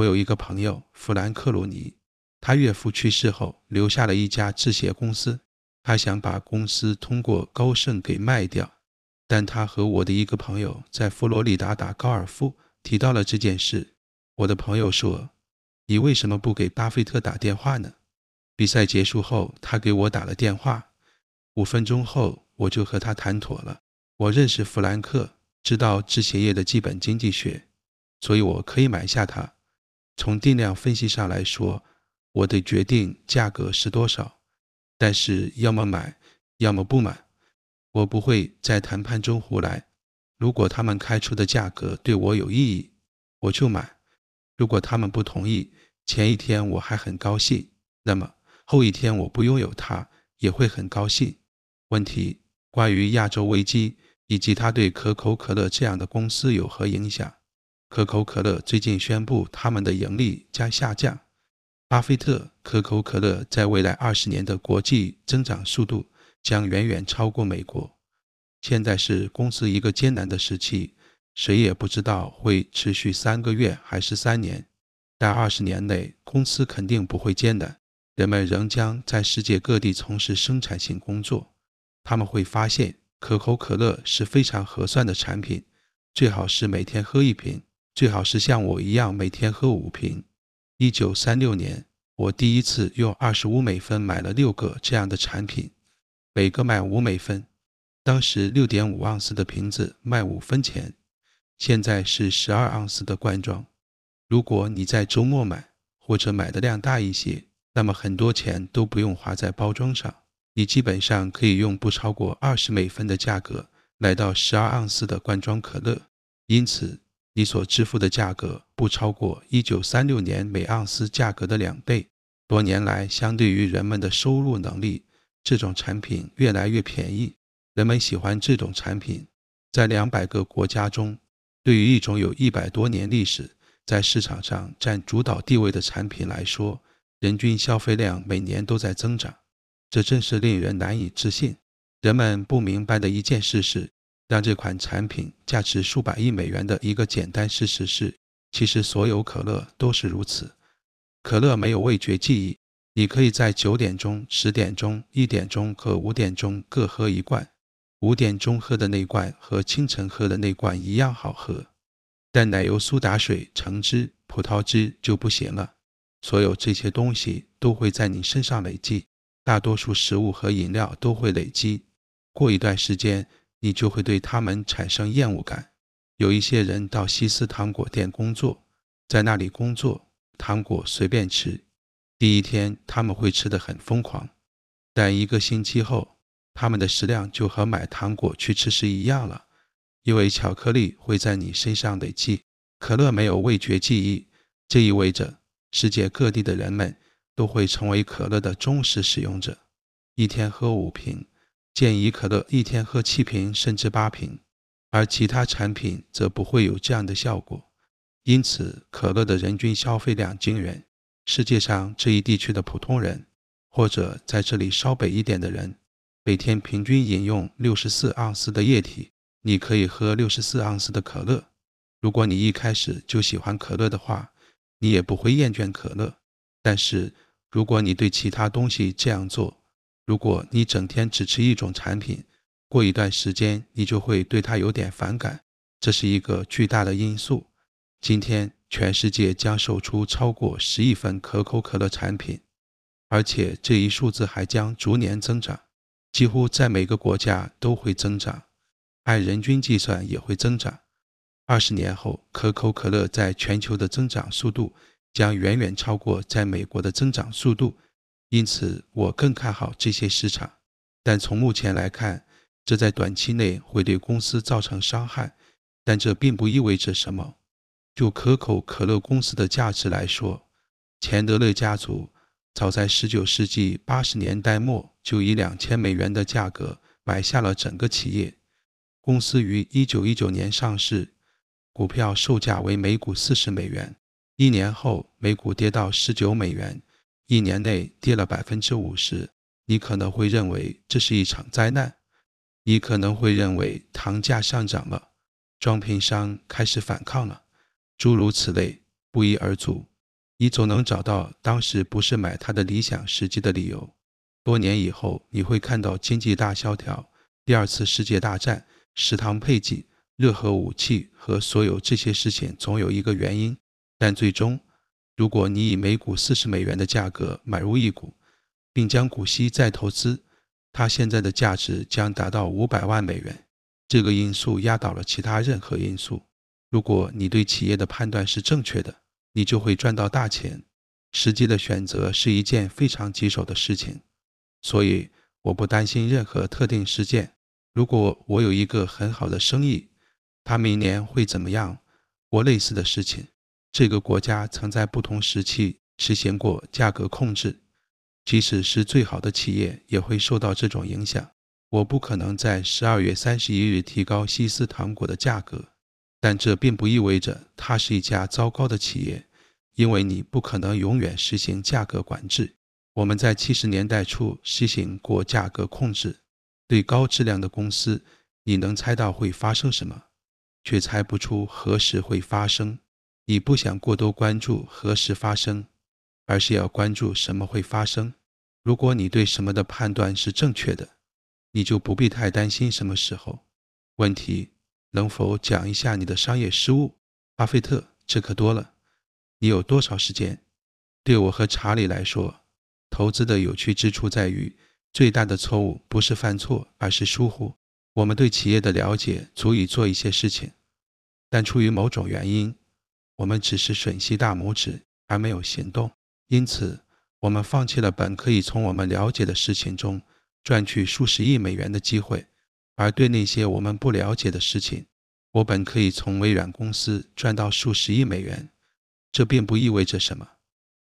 我有一个朋友弗兰克·罗尼，他岳父去世后留下了一家制鞋公司，他想把公司通过高盛给卖掉。但他和我的一个朋友在佛罗里达打高尔夫，提到了这件事。我的朋友说：“你为什么不给巴菲特打电话呢？”比赛结束后，他给我打了电话。五分钟后，我就和他谈妥了。我认识弗兰克，知道制鞋业的基本经济学，所以我可以买下他。从定量分析上来说，我得决定价格是多少。但是要么买，要么不买。我不会在谈判中胡来。如果他们开出的价格对我有意义，我就买；如果他们不同意，前一天我还很高兴，那么后一天我不拥有它也会很高兴。问题关于亚洲危机以及它对可口可乐这样的公司有何影响？可口可乐最近宣布，他们的盈利将下降。巴菲特，可口可乐在未来二十年的国际增长速度将远远超过美国。现在是公司一个艰难的时期，谁也不知道会持续三个月还是三年。但二十年内，公司肯定不会艰难。人们仍将在世界各地从事生产性工作。他们会发现可口可乐是非常合算的产品，最好是每天喝一瓶。最好是像我一样每天喝五瓶。一九三六年，我第一次用二十五美分买了六个这样的产品，每个卖五美分。当时六点五盎司的瓶子卖五分钱，现在是十二盎司的罐装。如果你在周末买，或者买的量大一些，那么很多钱都不用花在包装上。你基本上可以用不超过二十美分的价格买到十二盎司的罐装可乐，因此。你所支付的价格不超过1936年每盎司价格的两倍。多年来，相对于人们的收入能力，这种产品越来越便宜。人们喜欢这种产品。在200个国家中，对于一种有一百多年历史、在市场上占主导地位的产品来说，人均消费量每年都在增长。这真是令人难以置信。人们不明白的一件事是。让这款产品价值数百亿美元的一个简单事实是，其实所有可乐都是如此。可乐没有味觉记忆，你可以在九点钟、十点钟、一点钟和五点钟各喝一罐，五点钟喝的那罐和清晨喝的那罐一样好喝。但奶油苏打水、橙汁、葡萄汁就不行了。所有这些东西都会在你身上累积，大多数食物和饮料都会累积。过一段时间。你就会对他们产生厌恶感。有一些人到西斯糖果店工作，在那里工作，糖果随便吃。第一天他们会吃的很疯狂，但一个星期后，他们的食量就和买糖果去吃时一样了。因为巧克力会在你身上累积，可乐没有味觉记忆，这意味着世界各地的人们都会成为可乐的忠实使用者，一天喝五瓶。建议可乐一天喝七瓶甚至八瓶，而其他产品则不会有这样的效果。因此，可乐的人均消费量惊人。世界上这一地区的普通人，或者在这里稍北一点的人，每天平均饮用六十四盎司的液体。你可以喝六十四盎司的可乐。如果你一开始就喜欢可乐的话，你也不会厌倦可乐。但是，如果你对其他东西这样做，如果你整天只吃一种产品，过一段时间你就会对它有点反感，这是一个巨大的因素。今天，全世界将售出超过十亿份可口可乐产品，而且这一数字还将逐年增长，几乎在每个国家都会增长，按人均计算也会增长。二十年后，可口可乐在全球的增长速度将远远超过在美国的增长速度。因此，我更看好这些市场，但从目前来看，这在短期内会对公司造成伤害。但这并不意味着什么。就可口可乐公司的价值来说，钱德勒家族早在19世纪80年代末就以2000美元的价格买下了整个企业。公司于1919年上市，股票售价为每股40美元，一年后每股跌到19美元。一年内跌了百分之五十，你可能会认为这是一场灾难；你可能会认为糖价上涨了，装瓶商开始反抗了，诸如此类不一而足。你总能找到当时不是买它的理想时机的理由。多年以后，你会看到经济大萧条、第二次世界大战、食糖配给、热核武器和所有这些事情，总有一个原因。但最终。如果你以每股四十美元的价格买入一股，并将股息再投资，它现在的价值将达到五百万美元。这个因素压倒了其他任何因素。如果你对企业的判断是正确的，你就会赚到大钱。实际的选择是一件非常棘手的事情，所以我不担心任何特定事件。如果我有一个很好的生意，它明年会怎么样？或类似的事情。这个国家曾在不同时期实行过价格控制，即使是最好的企业也会受到这种影响。我不可能在十二月三十一日提高希斯糖果的价格，但这并不意味着它是一家糟糕的企业，因为你不可能永远实行价格管制。我们在七十年代初实行过价格控制，对高质量的公司，你能猜到会发生什么，却猜不出何时会发生。你不想过多关注何时发生，而是要关注什么会发生。如果你对什么的判断是正确的，你就不必太担心什么时候。问题能否讲一下你的商业失误？巴菲特，这可多了。你有多少时间？对我和查理来说，投资的有趣之处在于，最大的错误不是犯错，而是疏忽。我们对企业的了解足以做一些事情，但出于某种原因。我们只是吮吸大拇指，还没有行动，因此我们放弃了本可以从我们了解的事情中赚取数十亿美元的机会。而对那些我们不了解的事情，我本可以从微软公司赚到数十亿美元。这并不意味着什么，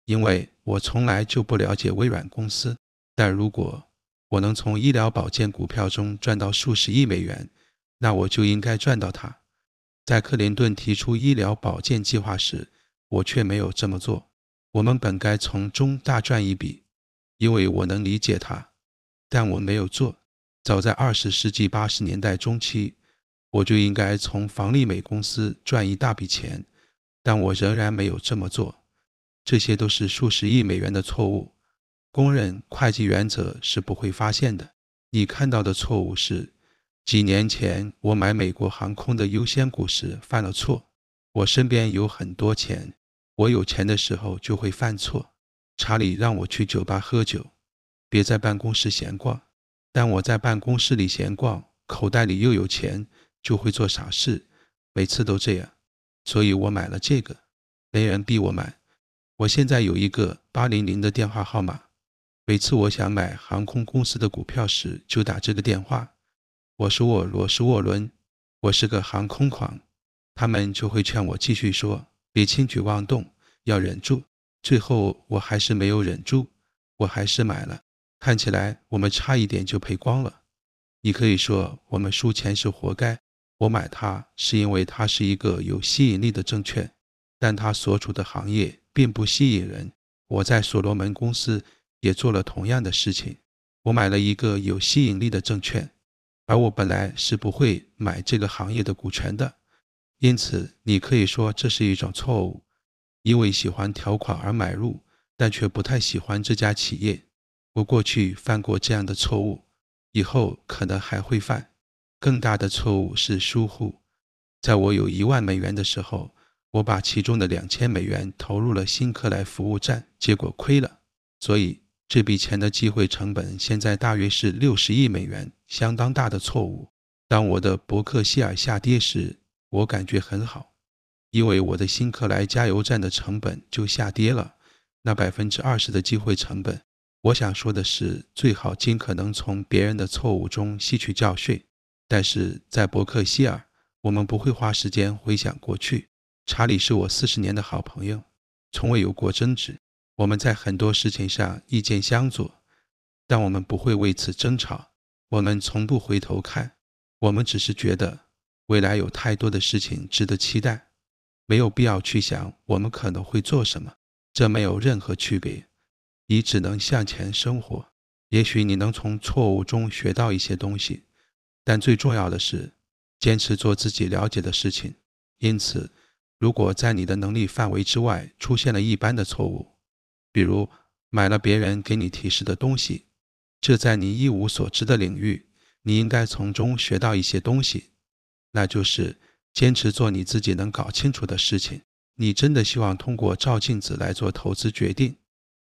因为我从来就不了解微软公司。但如果我能从医疗保健股票中赚到数十亿美元，那我就应该赚到它。在克林顿提出医疗保健计划时，我却没有这么做。我们本该从中大赚一笔，因为我能理解他，但我没有做。早在20世纪80年代中期，我就应该从房利美公司赚一大笔钱，但我仍然没有这么做。这些都是数十亿美元的错误。公认会计原则是不会发现的。你看到的错误是。几年前，我买美国航空的优先股时犯了错。我身边有很多钱，我有钱的时候就会犯错。查理让我去酒吧喝酒，别在办公室闲逛。但我在办公室里闲逛，口袋里又有钱，就会做傻事。每次都这样，所以我买了这个。没人逼我买。我现在有一个八零零的电话号码，每次我想买航空公司的股票时就打这个电话。我是沃罗，是沃伦。我是个航空狂，他们就会劝我继续说：“别轻举妄动，要忍住。”最后我还是没有忍住，我还是买了。看起来我们差一点就赔光了。你可以说我们输钱是活该。我买它是因为它是一个有吸引力的证券，但它所处的行业并不吸引人。我在所罗门公司也做了同样的事情，我买了一个有吸引力的证券。而我本来是不会买这个行业的股权的，因此你可以说这是一种错误，因为喜欢条款而买入，但却不太喜欢这家企业。我过去犯过这样的错误，以后可能还会犯。更大的错误是疏忽，在我有一万美元的时候，我把其中的两千美元投入了新克莱服务站，结果亏了。所以。这笔钱的机会成本现在大约是六十亿美元，相当大的错误。当我的伯克希尔下跌时，我感觉很好，因为我的辛克莱加油站的成本就下跌了。那百分之二十的机会成本，我想说的是，最好尽可能从别人的错误中吸取教训。但是在伯克希尔，我们不会花时间回想过去。查理是我四十年的好朋友，从未有过争执。我们在很多事情上意见相左，但我们不会为此争吵。我们从不回头看，我们只是觉得未来有太多的事情值得期待，没有必要去想我们可能会做什么。这没有任何区别。你只能向前生活。也许你能从错误中学到一些东西，但最重要的是坚持做自己了解的事情。因此，如果在你的能力范围之外出现了一般的错误，比如买了别人给你提示的东西，这在你一无所知的领域，你应该从中学到一些东西。那就是坚持做你自己能搞清楚的事情。你真的希望通过照镜子来做投资决定？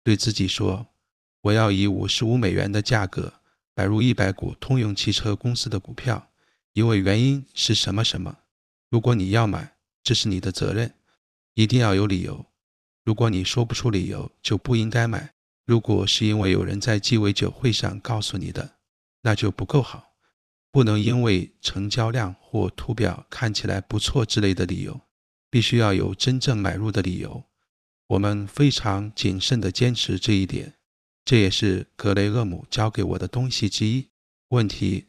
对自己说：“我要以五十五美元的价格买入一百股通用汽车公司的股票，因为原因是什么什么。”如果你要买，这是你的责任，一定要有理由。如果你说不出理由，就不应该买。如果是因为有人在鸡尾酒会上告诉你的，那就不够好。不能因为成交量或图表看起来不错之类的理由，必须要有真正买入的理由。我们非常谨慎的坚持这一点，这也是格雷厄姆教给我的东西之一。问题：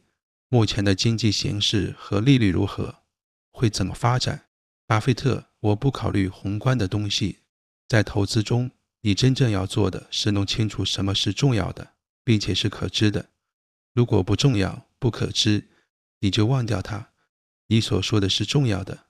目前的经济形势和利率如何？会怎么发展？巴菲特，我不考虑宏观的东西。在投资中，你真正要做的是弄清楚什么是重要的，并且是可知的。如果不重要、不可知，你就忘掉它。你所说的是重要的，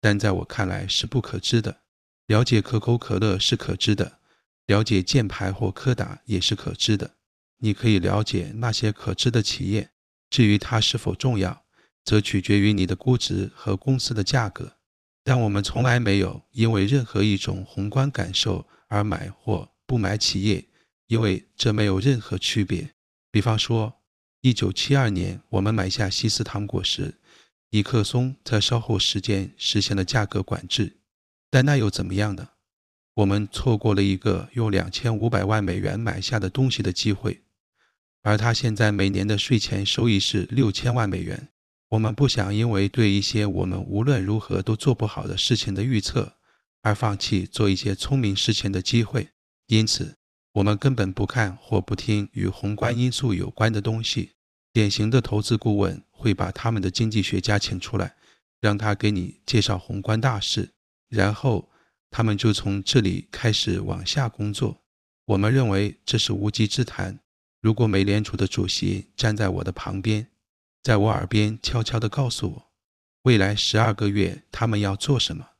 但在我看来是不可知的。了解可口可乐是可知的，了解箭牌或柯达也是可知的。你可以了解那些可知的企业，至于它是否重要，则取决于你的估值和公司的价格。但我们从来没有因为任何一种宏观感受而买或不买企业，因为这没有任何区别。比方说，一九七二年我们买下西斯糖果时，尼克松在稍后时间实现了价格管制，但那又怎么样呢？我们错过了一个用两千五百万美元买下的东西的机会，而他现在每年的税前收益是六千万美元。我们不想因为对一些我们无论如何都做不好的事情的预测，而放弃做一些聪明事情的机会。因此，我们根本不看或不听与宏观因素有关的东西。典型的投资顾问会把他们的经济学家请出来，让他给你介绍宏观大事，然后他们就从这里开始往下工作。我们认为这是无稽之谈。如果美联储的主席站在我的旁边，在我耳边悄悄地告诉我，未来十二个月他们要做什么。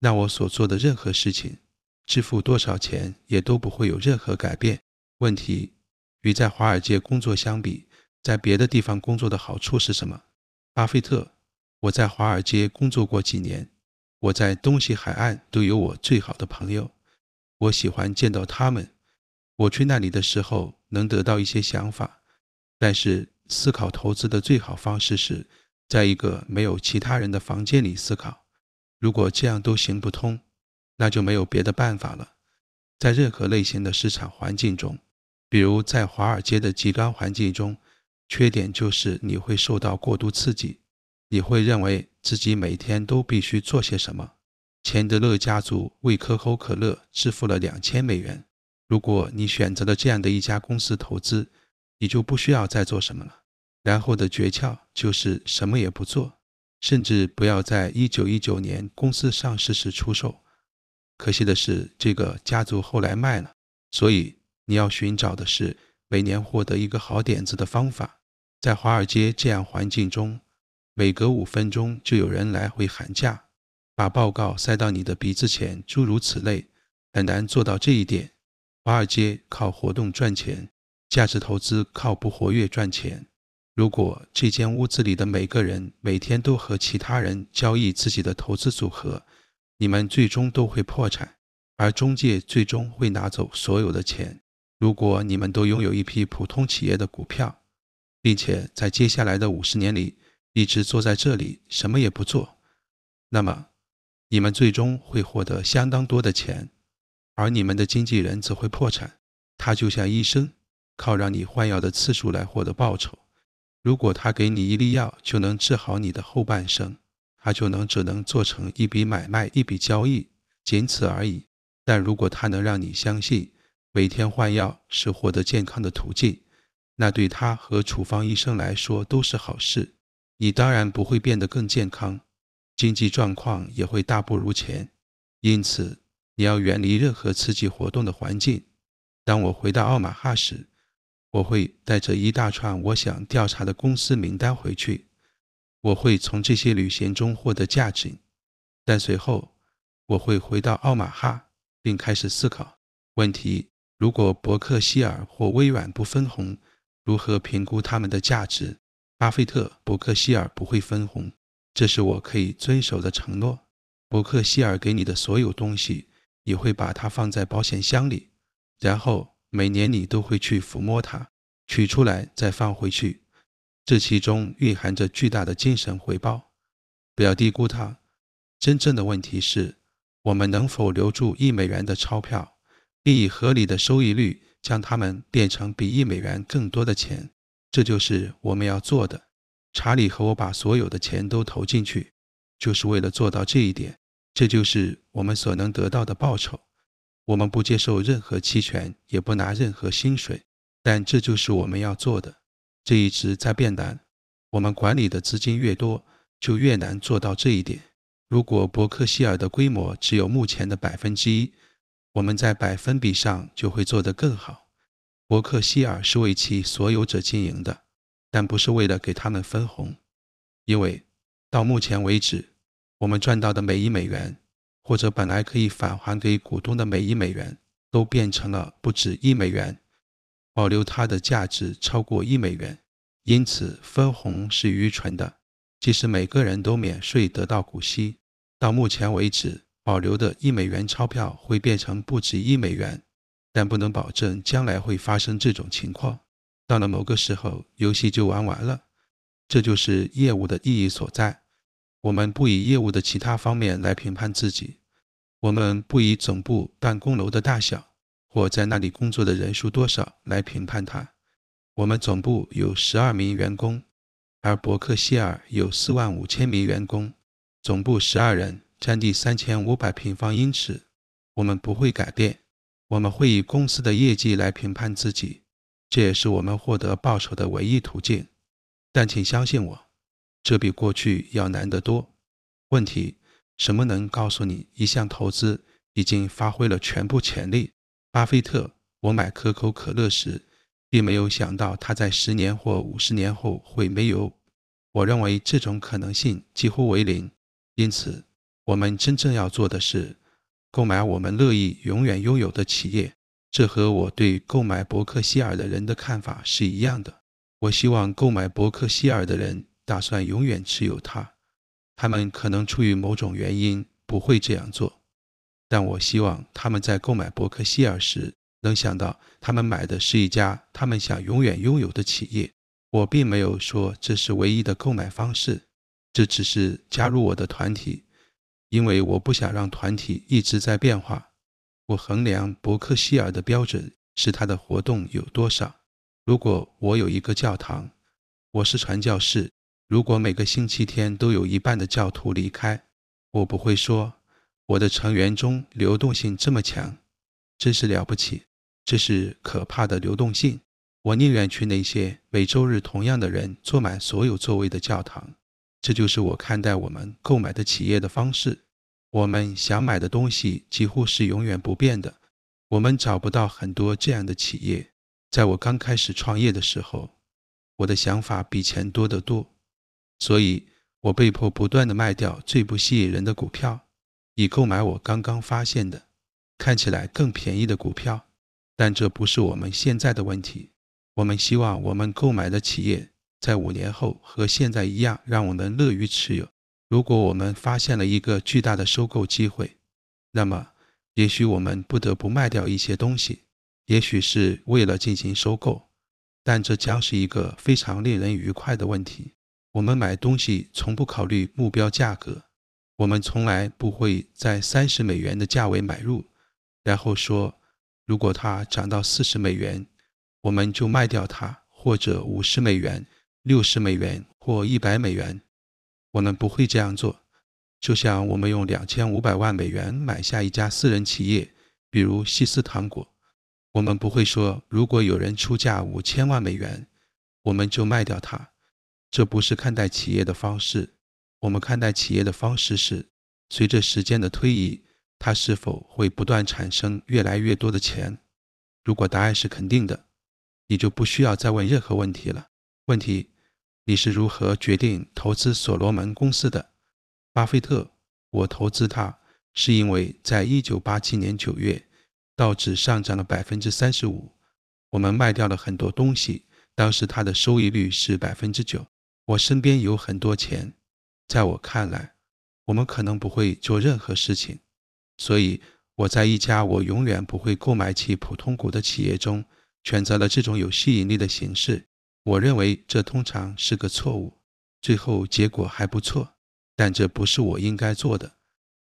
那我所做的任何事情，支付多少钱也都不会有任何改变。问题与在华尔街工作相比，在别的地方工作的好处是什么？巴菲特，我在华尔街工作过几年，我在东西海岸都有我最好的朋友，我喜欢见到他们。我去那里的时候能得到一些想法，但是。思考投资的最好方式是在一个没有其他人的房间里思考。如果这样都行不通，那就没有别的办法了。在任何类型的市场环境中，比如在华尔街的极端环境中，缺点就是你会受到过度刺激，你会认为自己每天都必须做些什么。钱德勒家族为可口可乐支付了两千美元。如果你选择了这样的一家公司投资，你就不需要再做什么了。然后的诀窍就是什么也不做，甚至不要在一九一九年公司上市时出售。可惜的是，这个家族后来卖了。所以你要寻找的是每年获得一个好点子的方法。在华尔街这样环境中，每隔五分钟就有人来回喊价，把报告塞到你的鼻子前，诸如此类，很难做到这一点。华尔街靠活动赚钱。价值投资靠不活跃赚钱。如果这间屋子里的每个人每天都和其他人交易自己的投资组合，你们最终都会破产，而中介最终会拿走所有的钱。如果你们都拥有一批普通企业的股票，并且在接下来的五十年里一直坐在这里什么也不做，那么你们最终会获得相当多的钱，而你们的经纪人则会破产。他就像医生。靠让你换药的次数来获得报酬。如果他给你一粒药就能治好你的后半生，他就能只能做成一笔买卖，一笔交易，仅此而已。但如果他能让你相信每天换药是获得健康的途径，那对他和处方医生来说都是好事。你当然不会变得更健康，经济状况也会大不如前。因此，你要远离任何刺激活动的环境。当我回到奥马哈时，我会带着一大串我想调查的公司名单回去。我会从这些旅行中获得价值，但随后我会回到奥马哈，并开始思考问题：如果伯克希尔或微软不分红，如何评估他们的价值？巴菲特，伯克希尔不会分红，这是我可以遵守的承诺。伯克希尔给你的所有东西，你会把它放在保险箱里，然后。每年你都会去抚摸它，取出来再放回去，这其中蕴含着巨大的精神回报。不要低估它。真正的问题是我们能否留住一美元的钞票，并以合理的收益率将它们变成比一美元更多的钱。这就是我们要做的。查理和我把所有的钱都投进去，就是为了做到这一点。这就是我们所能得到的报酬。我们不接受任何期权，也不拿任何薪水，但这就是我们要做的。这一直在变难。我们管理的资金越多，就越难做到这一点。如果伯克希尔的规模只有目前的百分之一，我们在百分比上就会做得更好。伯克希尔是为其所有者经营的，但不是为了给他们分红，因为到目前为止，我们赚到的每一美元。或者本来可以返还给股东的每一美元，都变成了不止一美元，保留它的价值超过一美元，因此分红是愚蠢的。即使每个人都免税得到股息，到目前为止，保留的一美元钞票会变成不止一美元，但不能保证将来会发生这种情况。到了某个时候，游戏就玩完了，这就是业务的意义所在。我们不以业务的其他方面来评判自己，我们不以总部办公楼的大小或在那里工作的人数多少来评判它。我们总部有十二名员工，而伯克希尔有四万五千名员工。总部十二人占地三千五百平方英尺。我们不会改变，我们会以公司的业绩来评判自己，这也是我们获得报酬的唯一途径。但请相信我。这比过去要难得多。问题：什么能告诉你一项投资已经发挥了全部潜力？巴菲特，我买可口可乐时，并没有想到它在十年或五十年后会没有。我认为这种可能性几乎为零。因此，我们真正要做的是购买我们乐意永远拥有的企业。这和我对购买伯克希尔的人的看法是一样的。我希望购买伯克希尔的人。打算永远持有它，他们可能出于某种原因不会这样做。但我希望他们在购买伯克希尔时能想到，他们买的是一家他们想永远拥有的企业。我并没有说这是唯一的购买方式，这只是加入我的团体，因为我不想让团体一直在变化。我衡量伯克希尔的标准是它的活动有多少。如果我有一个教堂，我是传教士。如果每个星期天都有一半的教徒离开，我不会说我的成员中流动性这么强，真是了不起，这是可怕的流动性。我宁愿去那些每周日同样的人坐满所有座位的教堂。这就是我看待我们购买的企业的方式。我们想买的东西几乎是永远不变的。我们找不到很多这样的企业。在我刚开始创业的时候，我的想法比钱多得多。所以我被迫不断的卖掉最不吸引人的股票，以购买我刚刚发现的看起来更便宜的股票。但这不是我们现在的问题。我们希望我们购买的企业在五年后和现在一样，让我们乐于持有。如果我们发现了一个巨大的收购机会，那么也许我们不得不卖掉一些东西，也许是为了进行收购。但这将是一个非常令人愉快的问题。我们买东西从不考虑目标价格，我们从来不会在三十美元的价位买入，然后说如果它涨到四十美元，我们就卖掉它，或者五十美元、六十美元或一百美元，我们不会这样做。就像我们用两千五百万美元买下一家私人企业，比如西斯糖果，我们不会说如果有人出价五千万美元，我们就卖掉它。这不是看待企业的方式。我们看待企业的方式是，随着时间的推移，它是否会不断产生越来越多的钱？如果答案是肯定的，你就不需要再问任何问题了。问题：你是如何决定投资所罗门公司的？巴菲特，我投资他是因为在一九八七年九月，道指上涨了百分之三十五，我们卖掉了很多东西。当时它的收益率是百分之九。我身边有很多钱，在我看来，我们可能不会做任何事情，所以我在一家我永远不会购买其普通股的企业中选择了这种有吸引力的形式。我认为这通常是个错误，最后结果还不错，但这不是我应该做的。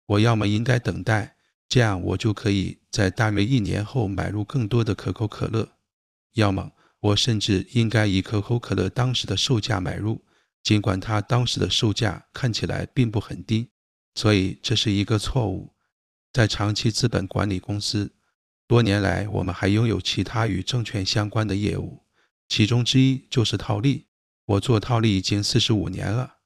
我要么应该等待，这样我就可以在大约一年后买入更多的可口可乐；要么我甚至应该以可口可乐当时的售价买入。尽管它当时的售价看起来并不很低，所以这是一个错误。在长期资本管理公司，多年来我们还拥有其他与证券相关的业务，其中之一就是套利。我做套利已经四十五年了，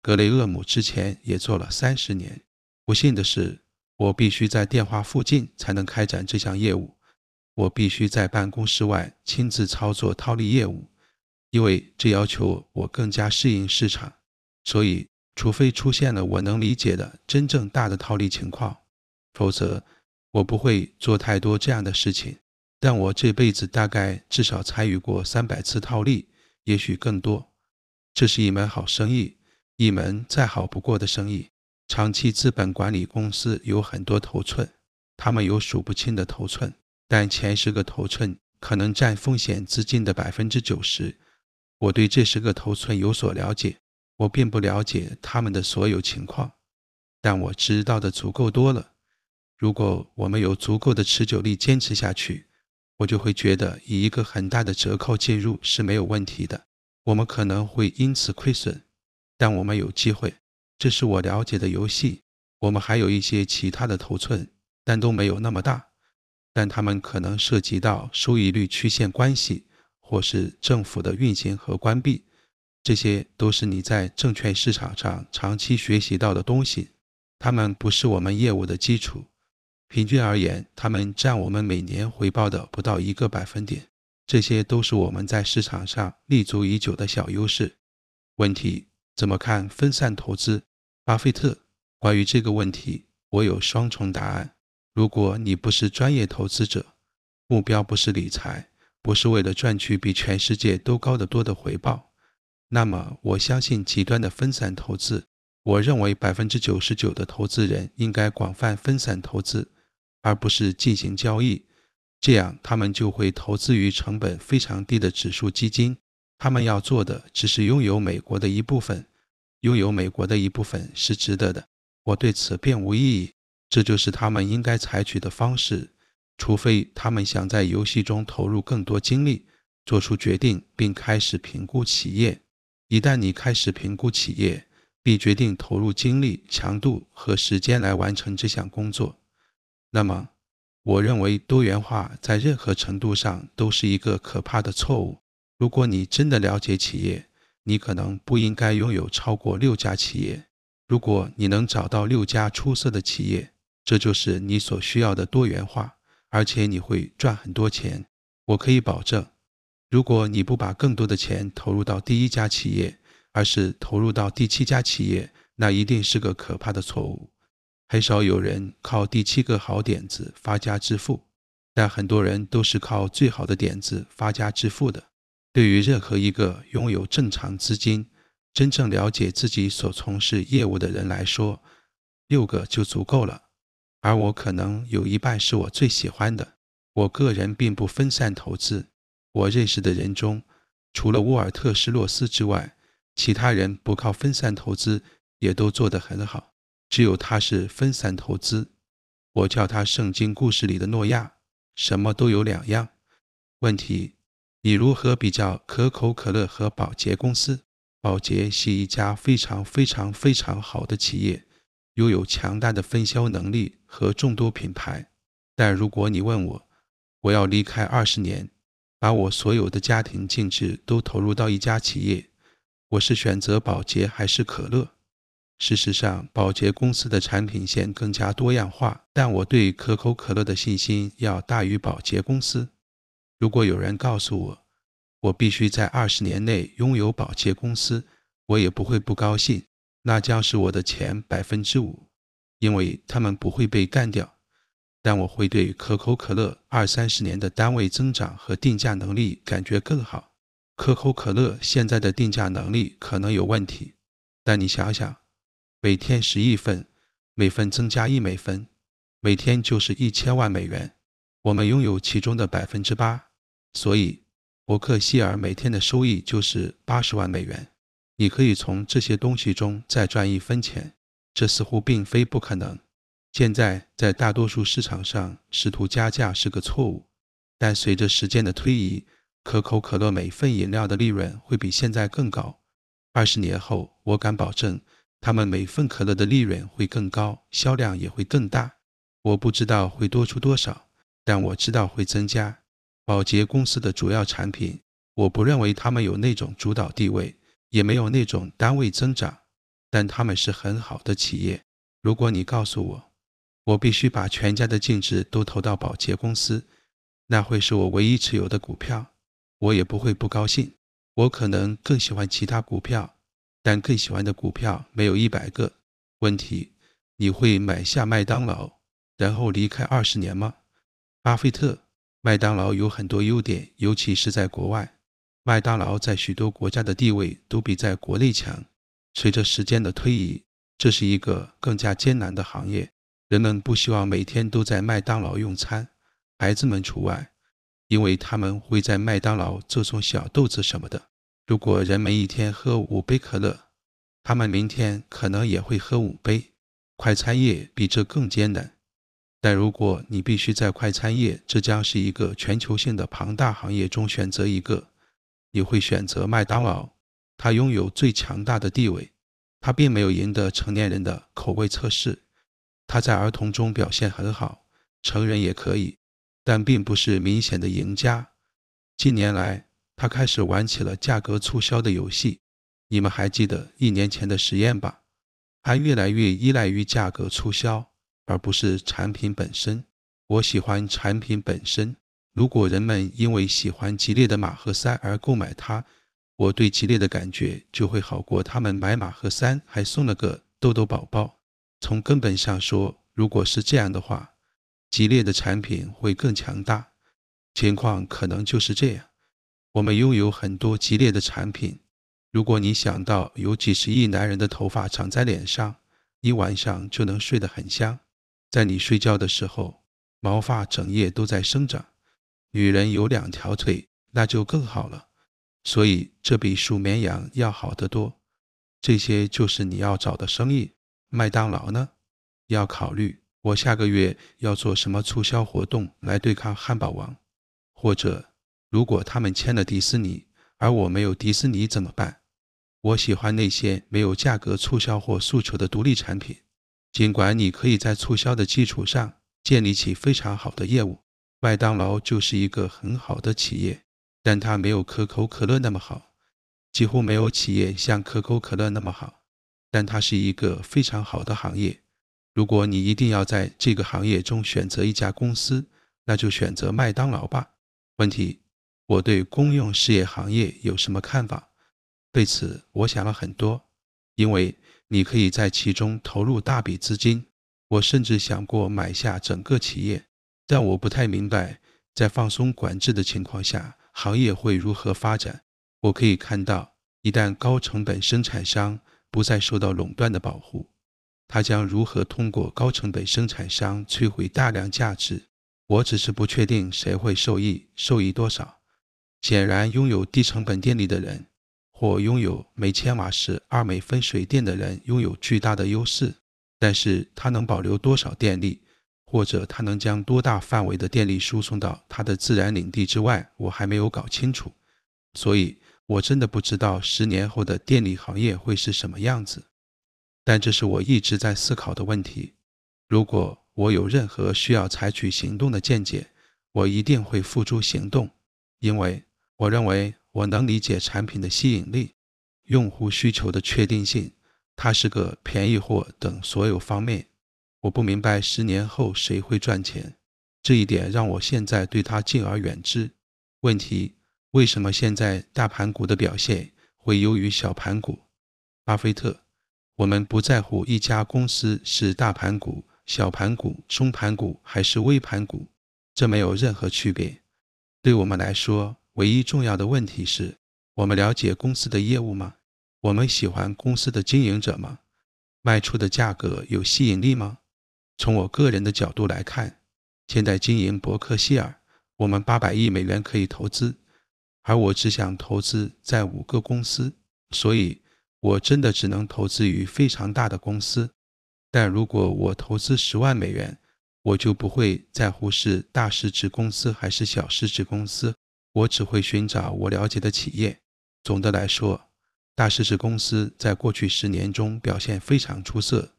格雷厄姆之前也做了三十年。不幸的是，我必须在电话附近才能开展这项业务，我必须在办公室外亲自操作套利业务。因为这要求我更加适应市场，所以除非出现了我能理解的真正大的套利情况，否则我不会做太多这样的事情。但我这辈子大概至少参与过三百次套利，也许更多。这是一门好生意，一门再好不过的生意。长期资本管理公司有很多头寸，他们有数不清的头寸，但前十个头寸可能占风险资金的百分之九十。我对这十个头寸有所了解，我并不了解他们的所有情况，但我知道的足够多了。如果我们有足够的持久力坚持下去，我就会觉得以一个很大的折扣介入是没有问题的。我们可能会因此亏损，但我们有机会。这是我了解的游戏。我们还有一些其他的头寸，但都没有那么大，但它们可能涉及到收益率曲线关系。或是政府的运行和关闭，这些都是你在证券市场上长期学习到的东西。它们不是我们业务的基础。平均而言，它们占我们每年回报的不到一个百分点。这些都是我们在市场上立足已久的小优势。问题：怎么看分散投资？巴菲特关于这个问题，我有双重答案。如果你不是专业投资者，目标不是理财。不是为了赚取比全世界都高得多的回报。那么，我相信极端的分散投资。我认为百分之九十九的投资人应该广泛分散投资，而不是进行交易。这样，他们就会投资于成本非常低的指数基金。他们要做的只是拥有美国的一部分。拥有美国的一部分是值得的。我对此并无异议。这就是他们应该采取的方式。除非他们想在游戏中投入更多精力，做出决定并开始评估企业。一旦你开始评估企业，并决定投入精力、强度和时间来完成这项工作，那么我认为多元化在任何程度上都是一个可怕的错误。如果你真的了解企业，你可能不应该拥有超过六家企业。如果你能找到六家出色的企业，这就是你所需要的多元化。而且你会赚很多钱，我可以保证。如果你不把更多的钱投入到第一家企业，而是投入到第七家企业，那一定是个可怕的错误。很少有人靠第七个好点子发家致富，但很多人都是靠最好的点子发家致富的。对于任何一个拥有正常资金、真正了解自己所从事业务的人来说，六个就足够了。而我可能有一半是我最喜欢的。我个人并不分散投资。我认识的人中，除了沃尔特·施洛斯之外，其他人不靠分散投资也都做得很好。只有他是分散投资。我叫他《圣经》故事里的诺亚。什么都有两样。问题：你如何比较可口可乐和宝洁公司？宝洁是一家非常非常非常好的企业。拥有强大的分销能力和众多品牌，但如果你问我，我要离开二十年，把我所有的家庭净值都投入到一家企业，我是选择宝洁还是可乐？事实上，宝洁公司的产品线更加多样化，但我对可口可乐的信心要大于宝洁公司。如果有人告诉我，我必须在二十年内拥有宝洁公司，我也不会不高兴。那将是我的前百分之五，因为他们不会被干掉，但我会对可口可乐二三十年的单位增长和定价能力感觉更好。可口可乐现在的定价能力可能有问题，但你想想，每天十亿份，每份增加一美分，每天就是一千万美元。我们拥有其中的百分之八，所以伯克希尔每天的收益就是八十万美元。你可以从这些东西中再赚一分钱，这似乎并非不可能。现在在大多数市场上试图加价是个错误，但随着时间的推移，可口可乐每份饮料的利润会比现在更高。二十年后，我敢保证，他们每份可乐的利润会更高，销量也会更大。我不知道会多出多少，但我知道会增加。保洁公司的主要产品，我不认为他们有那种主导地位。也没有那种单位增长，但他们是很好的企业。如果你告诉我，我必须把全家的净值都投到保洁公司，那会是我唯一持有的股票，我也不会不高兴。我可能更喜欢其他股票，但更喜欢的股票没有一百个。问题：你会买下麦当劳，然后离开二十年吗？巴菲特，麦当劳有很多优点，尤其是在国外。麦当劳在许多国家的地位都比在国内强。随着时间的推移，这是一个更加艰难的行业。人们不希望每天都在麦当劳用餐，孩子们除外，因为他们会在麦当劳赠送小豆子什么的。如果人们一天喝五杯可乐，他们明天可能也会喝五杯。快餐业比这更艰难，但如果你必须在快餐业，这将是一个全球性的庞大行业中选择一个。你会选择麦当劳，它拥有最强大的地位。它并没有赢得成年人的口味测试，它在儿童中表现很好，成人也可以，但并不是明显的赢家。近年来，它开始玩起了价格促销的游戏。你们还记得一年前的实验吧？它越来越依赖于价格促销，而不是产品本身。我喜欢产品本身。如果人们因为喜欢吉列的马和三而购买它，我对吉列的感觉就会好过他们买马和三还送了个豆豆宝宝。从根本上说，如果是这样的话，吉列的产品会更强大。情况可能就是这样。我们拥有很多吉列的产品。如果你想到有几十亿男人的头发长在脸上，一晚上就能睡得很香。在你睡觉的时候，毛发整夜都在生长。女人有两条腿，那就更好了。所以这比数绵羊要好得多。这些就是你要找的生意。麦当劳呢？要考虑我下个月要做什么促销活动来对抗汉堡王，或者如果他们签了迪士尼，而我没有迪士尼怎么办？我喜欢那些没有价格促销或诉求的独立产品，尽管你可以在促销的基础上建立起非常好的业务。麦当劳就是一个很好的企业，但它没有可口可乐那么好，几乎没有企业像可口可乐那么好。但它是一个非常好的行业。如果你一定要在这个行业中选择一家公司，那就选择麦当劳吧。问题：我对公用事业行业有什么看法？对此，我想了很多，因为你可以在其中投入大笔资金。我甚至想过买下整个企业。但我不太明白，在放松管制的情况下，行业会如何发展？我可以看到，一旦高成本生产商不再受到垄断的保护，它将如何通过高成本生产商摧毁大量价值？我只是不确定谁会受益，受益多少。显然，拥有低成本电力的人，或拥有每千瓦时二美分水电的人，拥有巨大的优势。但是，它能保留多少电力？或者它能将多大范围的电力输送到它的自然领地之外？我还没有搞清楚，所以我真的不知道十年后的电力行业会是什么样子。但这是我一直在思考的问题。如果我有任何需要采取行动的见解，我一定会付诸行动，因为我认为我能理解产品的吸引力、用户需求的确定性、它是个便宜货等所有方面。我不明白十年后谁会赚钱，这一点让我现在对他敬而远之。问题为什么现在大盘股的表现会优于小盘股？巴菲特，我们不在乎一家公司是大盘股、小盘股、中盘股还是微盘股，这没有任何区别。对我们来说，唯一重要的问题是：我们了解公司的业务吗？我们喜欢公司的经营者吗？卖出的价格有吸引力吗？从我个人的角度来看，现在经营伯克希尔，我们八百亿美元可以投资，而我只想投资在五个公司，所以我真的只能投资于非常大的公司。但如果我投资十万美元，我就不会在乎是大市值公司还是小市值公司，我只会寻找我了解的企业。总的来说，大市值公司在过去十年中表现非常出色。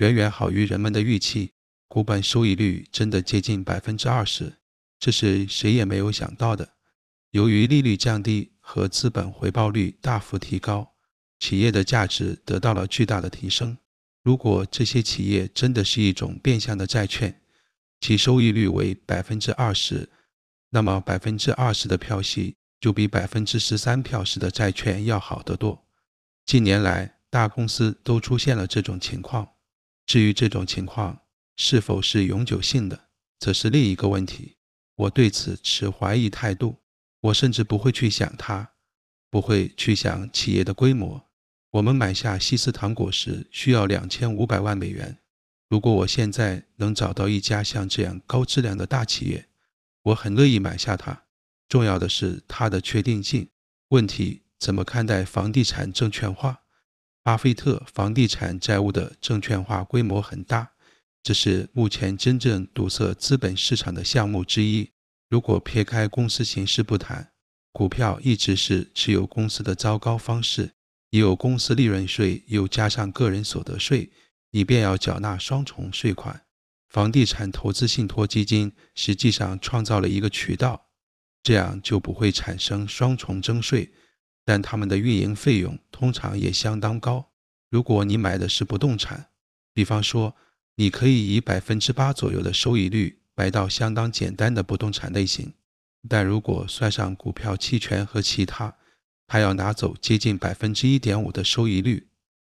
远远好于人们的预期，股本收益率真的接近百分之二十，这是谁也没有想到的。由于利率降低和资本回报率大幅提高，企业的价值得到了巨大的提升。如果这些企业真的是一种变相的债券，其收益率为百分之二十，那么百分之二十的票息就比百分之十三票息的债券要好得多。近年来，大公司都出现了这种情况。至于这种情况是否是永久性的，则是另一个问题。我对此持怀疑态度。我甚至不会去想它，不会去想企业的规模。我们买下希斯糖果时需要两千五百万美元。如果我现在能找到一家像这样高质量的大企业，我很乐意买下它。重要的是它的确定性。问题：怎么看待房地产证券化？巴菲特房地产债务的证券化规模很大，这是目前真正堵塞资本市场的项目之一。如果撇开公司形式不谈，股票一直是持有公司的糟糕方式。有公司利润税，又加上个人所得税，你便要缴纳双重税款。房地产投资信托基金实际上创造了一个渠道，这样就不会产生双重征税。但他们的运营费用通常也相当高。如果你买的是不动产，比方说，你可以以百分之八左右的收益率买到相当简单的不动产类型；但如果算上股票期权和其他，还要拿走接近百分之一点五的收益率，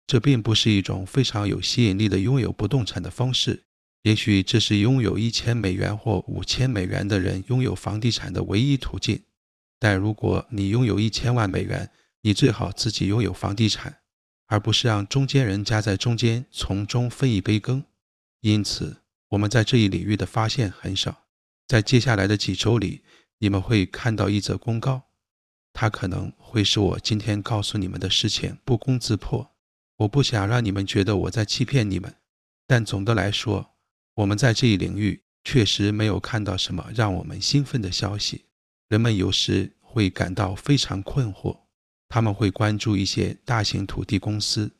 这并不是一种非常有吸引力的拥有不动产的方式。也许这是拥有一千美元或五千美元的人拥有房地产的唯一途径。但如果你拥有一千万美元，你最好自己拥有房地产，而不是让中间人夹在中间从中分一杯羹。因此，我们在这一领域的发现很少。在接下来的几周里，你们会看到一则公告，它可能会使我今天告诉你们的事情不攻自破。我不想让你们觉得我在欺骗你们，但总的来说，我们在这一领域确实没有看到什么让我们兴奋的消息。人们有时。会感到非常困惑，他们会关注一些大型土地公司，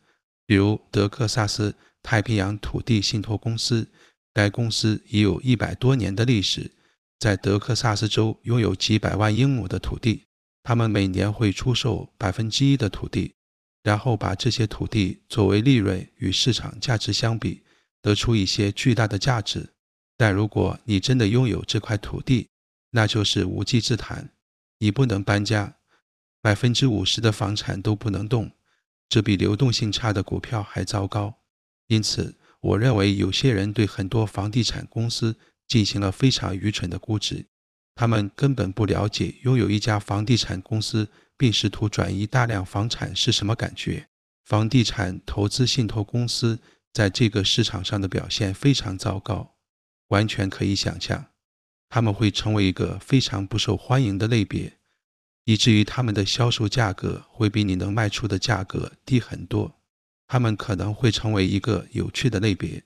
比如德克萨斯太平洋土地信托公司。该公司已有一百多年的历史，在德克萨斯州拥有几百万英亩的土地。他们每年会出售百分之一的土地，然后把这些土地作为利润与市场价值相比，得出一些巨大的价值。但如果你真的拥有这块土地，那就是无稽之谈。你不能搬家，百分之五十的房产都不能动，这比流动性差的股票还糟糕。因此，我认为有些人对很多房地产公司进行了非常愚蠢的估值，他们根本不了解拥有一家房地产公司并试图转移大量房产是什么感觉。房地产投资信托公司在这个市场上的表现非常糟糕，完全可以想象。他们会成为一个非常不受欢迎的类别，以至于他们的销售价格会比你能卖出的价格低很多。他们可能会成为一个有趣的类别，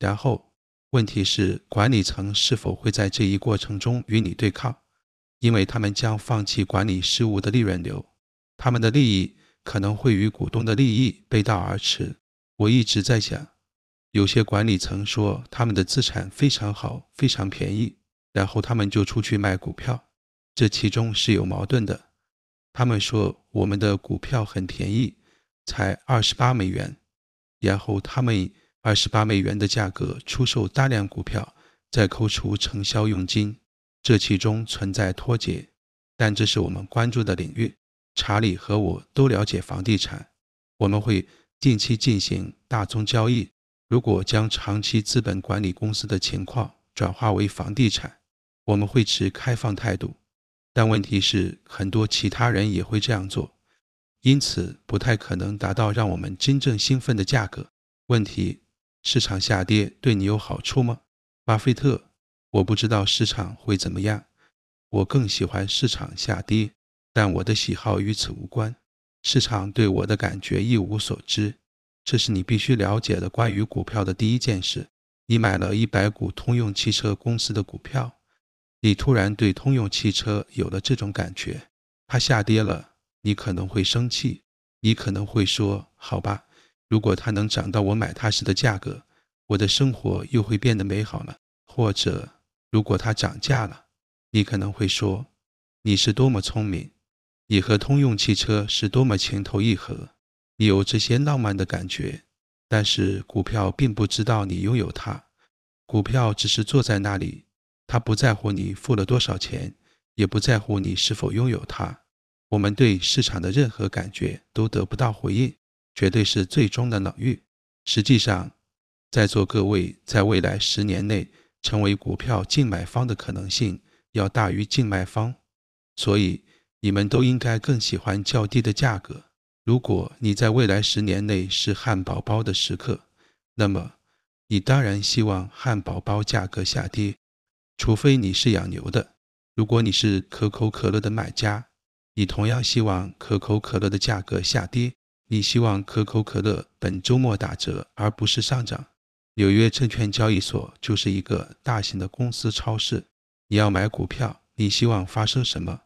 然后问题是管理层是否会在这一过程中与你对抗，因为他们将放弃管理事务的利润流，他们的利益可能会与股东的利益背道而驰。我一直在想，有些管理层说他们的资产非常好，非常便宜。然后他们就出去卖股票，这其中是有矛盾的。他们说我们的股票很便宜，才二十八美元，然后他们二十八美元的价格出售大量股票，再扣除承销佣金，这其中存在脱节。但这是我们关注的领域。查理和我都了解房地产，我们会定期进行大宗交易。如果将长期资本管理公司的情况转化为房地产，我们会持开放态度，但问题是，很多其他人也会这样做，因此不太可能达到让我们真正兴奋的价格。问题：市场下跌对你有好处吗？巴菲特，我不知道市场会怎么样。我更喜欢市场下跌，但我的喜好与此无关。市场对我的感觉一无所知。这是你必须了解的关于股票的第一件事。你买了一百股通用汽车公司的股票。你突然对通用汽车有了这种感觉，它下跌了，你可能会生气，你可能会说：“好吧，如果它能涨到我买它时的价格，我的生活又会变得美好了。”或者，如果它涨价了，你可能会说：“你是多么聪明，你和通用汽车是多么情投意合。”有这些浪漫的感觉，但是股票并不知道你拥有它，股票只是坐在那里。他不在乎你付了多少钱，也不在乎你是否拥有它。我们对市场的任何感觉都得不到回应，绝对是最终的冷遇。实际上，在座各位在未来十年内成为股票净买方的可能性要大于净卖方，所以你们都应该更喜欢较低的价格。如果你在未来十年内是汉堡包的食客，那么你当然希望汉堡包价格下跌。除非你是养牛的，如果你是可口可乐的买家，你同样希望可口可乐的价格下跌。你希望可口可乐本周末打折，而不是上涨。纽约证券交易所就是一个大型的公司超市。你要买股票，你希望发生什么？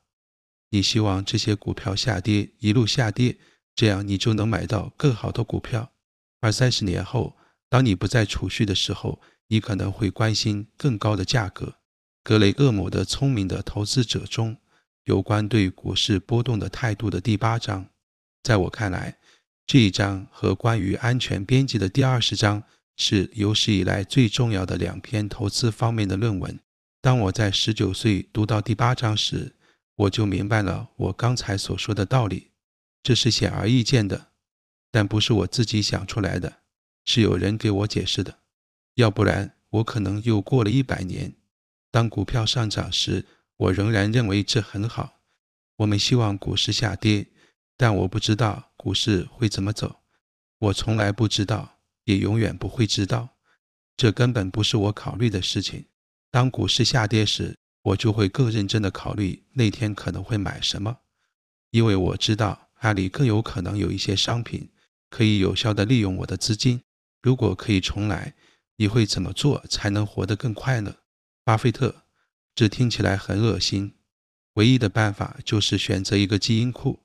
你希望这些股票下跌，一路下跌，这样你就能买到更好的股票。而三十年后，当你不再储蓄的时候，你可能会关心更高的价格。《格雷厄姆的聪明的投资者》中有关对股市波动的态度的第八章，在我看来，这一章和关于安全边际的第二十章是有史以来最重要的两篇投资方面的论文。当我在十九岁读到第八章时，我就明白了我刚才所说的道理。这是显而易见的，但不是我自己想出来的，是有人给我解释的。要不然，我可能又过了一百年。当股票上涨时，我仍然认为这很好。我们希望股市下跌，但我不知道股市会怎么走。我从来不知道，也永远不会知道。这根本不是我考虑的事情。当股市下跌时，我就会更认真地考虑那天可能会买什么，因为我知道阿里更有可能有一些商品可以有效地利用我的资金。如果可以重来。你会怎么做才能活得更快乐？巴菲特，这听起来很恶心。唯一的办法就是选择一个基因库，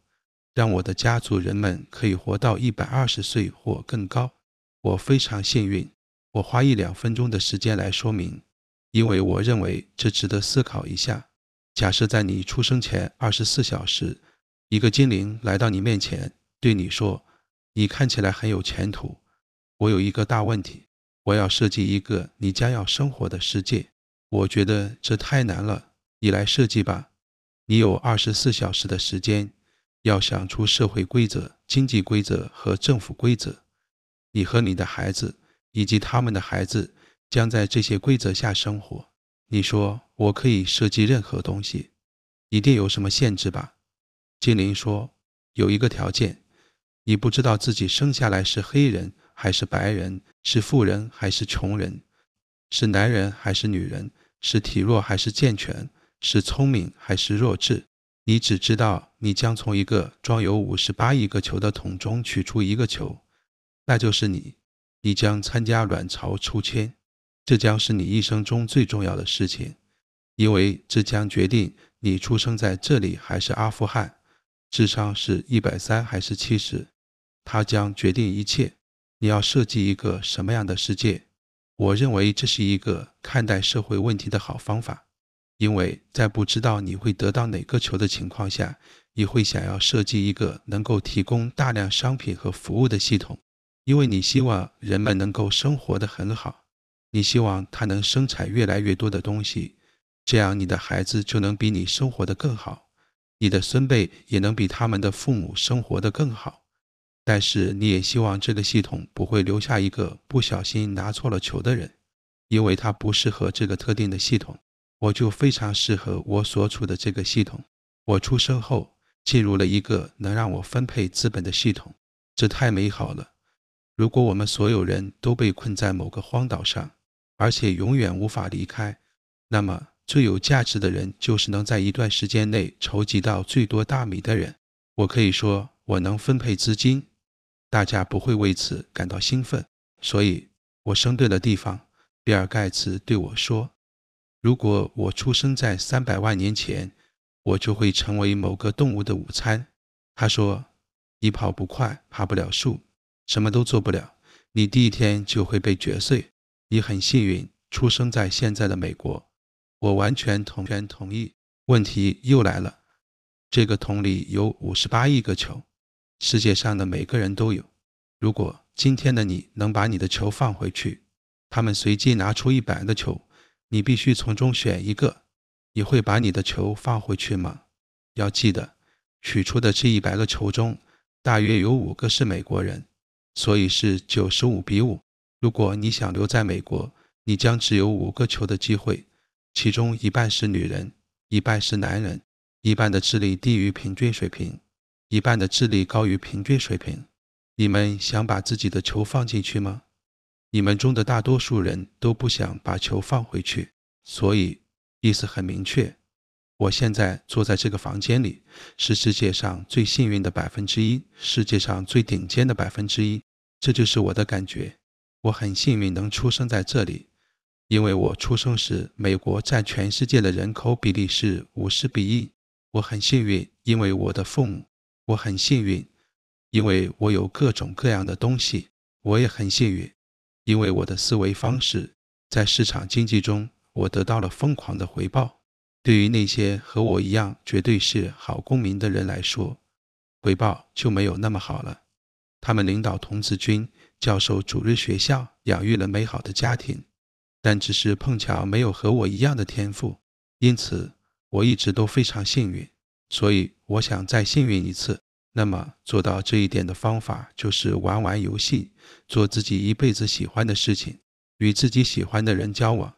让我的家族人们可以活到一百二十岁或更高。我非常幸运，我花一两分钟的时间来说明，因为我认为这值得思考一下。假设在你出生前二十四小时，一个精灵来到你面前，对你说：“你看起来很有前途。我有一个大问题。”我要设计一个你将要生活的世界。我觉得这太难了，你来设计吧。你有二十四小时的时间，要想出社会规则、经济规则和政府规则。你和你的孩子以及他们的孩子将在这些规则下生活。你说我可以设计任何东西，一定有什么限制吧？精灵说：“有一个条件，你不知道自己生下来是黑人还是白人。”是富人还是穷人？是男人还是女人？是体弱还是健全？是聪明还是弱智？你只知道你将从一个装有五十八亿个球的桶中取出一个球，那就是你。你将参加卵巢抽签，这将是你一生中最重要的事情，因为这将决定你出生在这里还是阿富汗，智商是一百三还是七十，它将决定一切。你要设计一个什么样的世界？我认为这是一个看待社会问题的好方法，因为在不知道你会得到哪个球的情况下，你会想要设计一个能够提供大量商品和服务的系统，因为你希望人们能够生活得很好，你希望它能生产越来越多的东西，这样你的孩子就能比你生活得更好，你的孙辈也能比他们的父母生活得更好。但是你也希望这个系统不会留下一个不小心拿错了球的人，因为他不适合这个特定的系统。我就非常适合我所处的这个系统。我出生后进入了一个能让我分配资本的系统，这太美好了。如果我们所有人都被困在某个荒岛上，而且永远无法离开，那么最有价值的人就是能在一段时间内筹集到最多大米的人。我可以说，我能分配资金。大家不会为此感到兴奋，所以我生对了地方。比尔·盖茨对我说：“如果我出生在三百万年前，我就会成为某个动物的午餐。”他说：“你跑不快，爬不了树，什么都做不了，你第一天就会被嚼碎。”你很幸运，出生在现在的美国。我完全同全同意。问题又来了：这个桶里有五十八亿个球。世界上的每个人都有。如果今天的你能把你的球放回去，他们随机拿出一百个球，你必须从中选一个。你会把你的球放回去吗？要记得，取出的这一百个球中，大约有五个是美国人，所以是九十五比五。如果你想留在美国，你将只有五个球的机会，其中一半是女人，一半是男人，一半的智力低于平均水平。一半的智力高于平均水平。你们想把自己的球放进去吗？你们中的大多数人都不想把球放回去，所以意思很明确。我现在坐在这个房间里，是世界上最幸运的百分之一，世界上最顶尖的百分之一。这就是我的感觉。我很幸运能出生在这里，因为我出生时，美国占全世界的人口比例是五十比一。我很幸运，因为我的父母。我很幸运，因为我有各种各样的东西。我也很幸运，因为我的思维方式在市场经济中，我得到了疯狂的回报。对于那些和我一样绝对是好公民的人来说，回报就没有那么好了。他们领导童子军，教授主日学校，养育了美好的家庭，但只是碰巧没有和我一样的天赋，因此我一直都非常幸运。所以。我想再幸运一次，那么做到这一点的方法就是玩玩游戏，做自己一辈子喜欢的事情，与自己喜欢的人交往。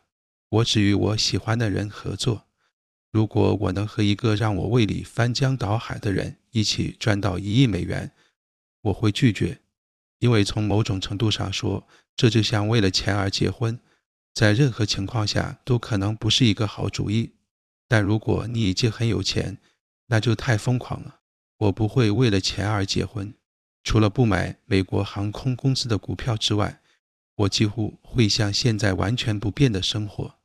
我只与我喜欢的人合作。如果我能和一个让我胃里翻江倒海的人一起赚到一亿美元，我会拒绝，因为从某种程度上说，这就像为了钱而结婚，在任何情况下都可能不是一个好主意。但如果你已经很有钱，那就太疯狂了。我不会为了钱而结婚，除了不买美国航空公司的股票之外，我几乎会像现在完全不变的生活。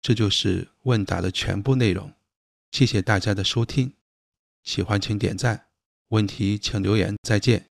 这就是问答的全部内容。谢谢大家的收听，喜欢请点赞，问题请留言。再见。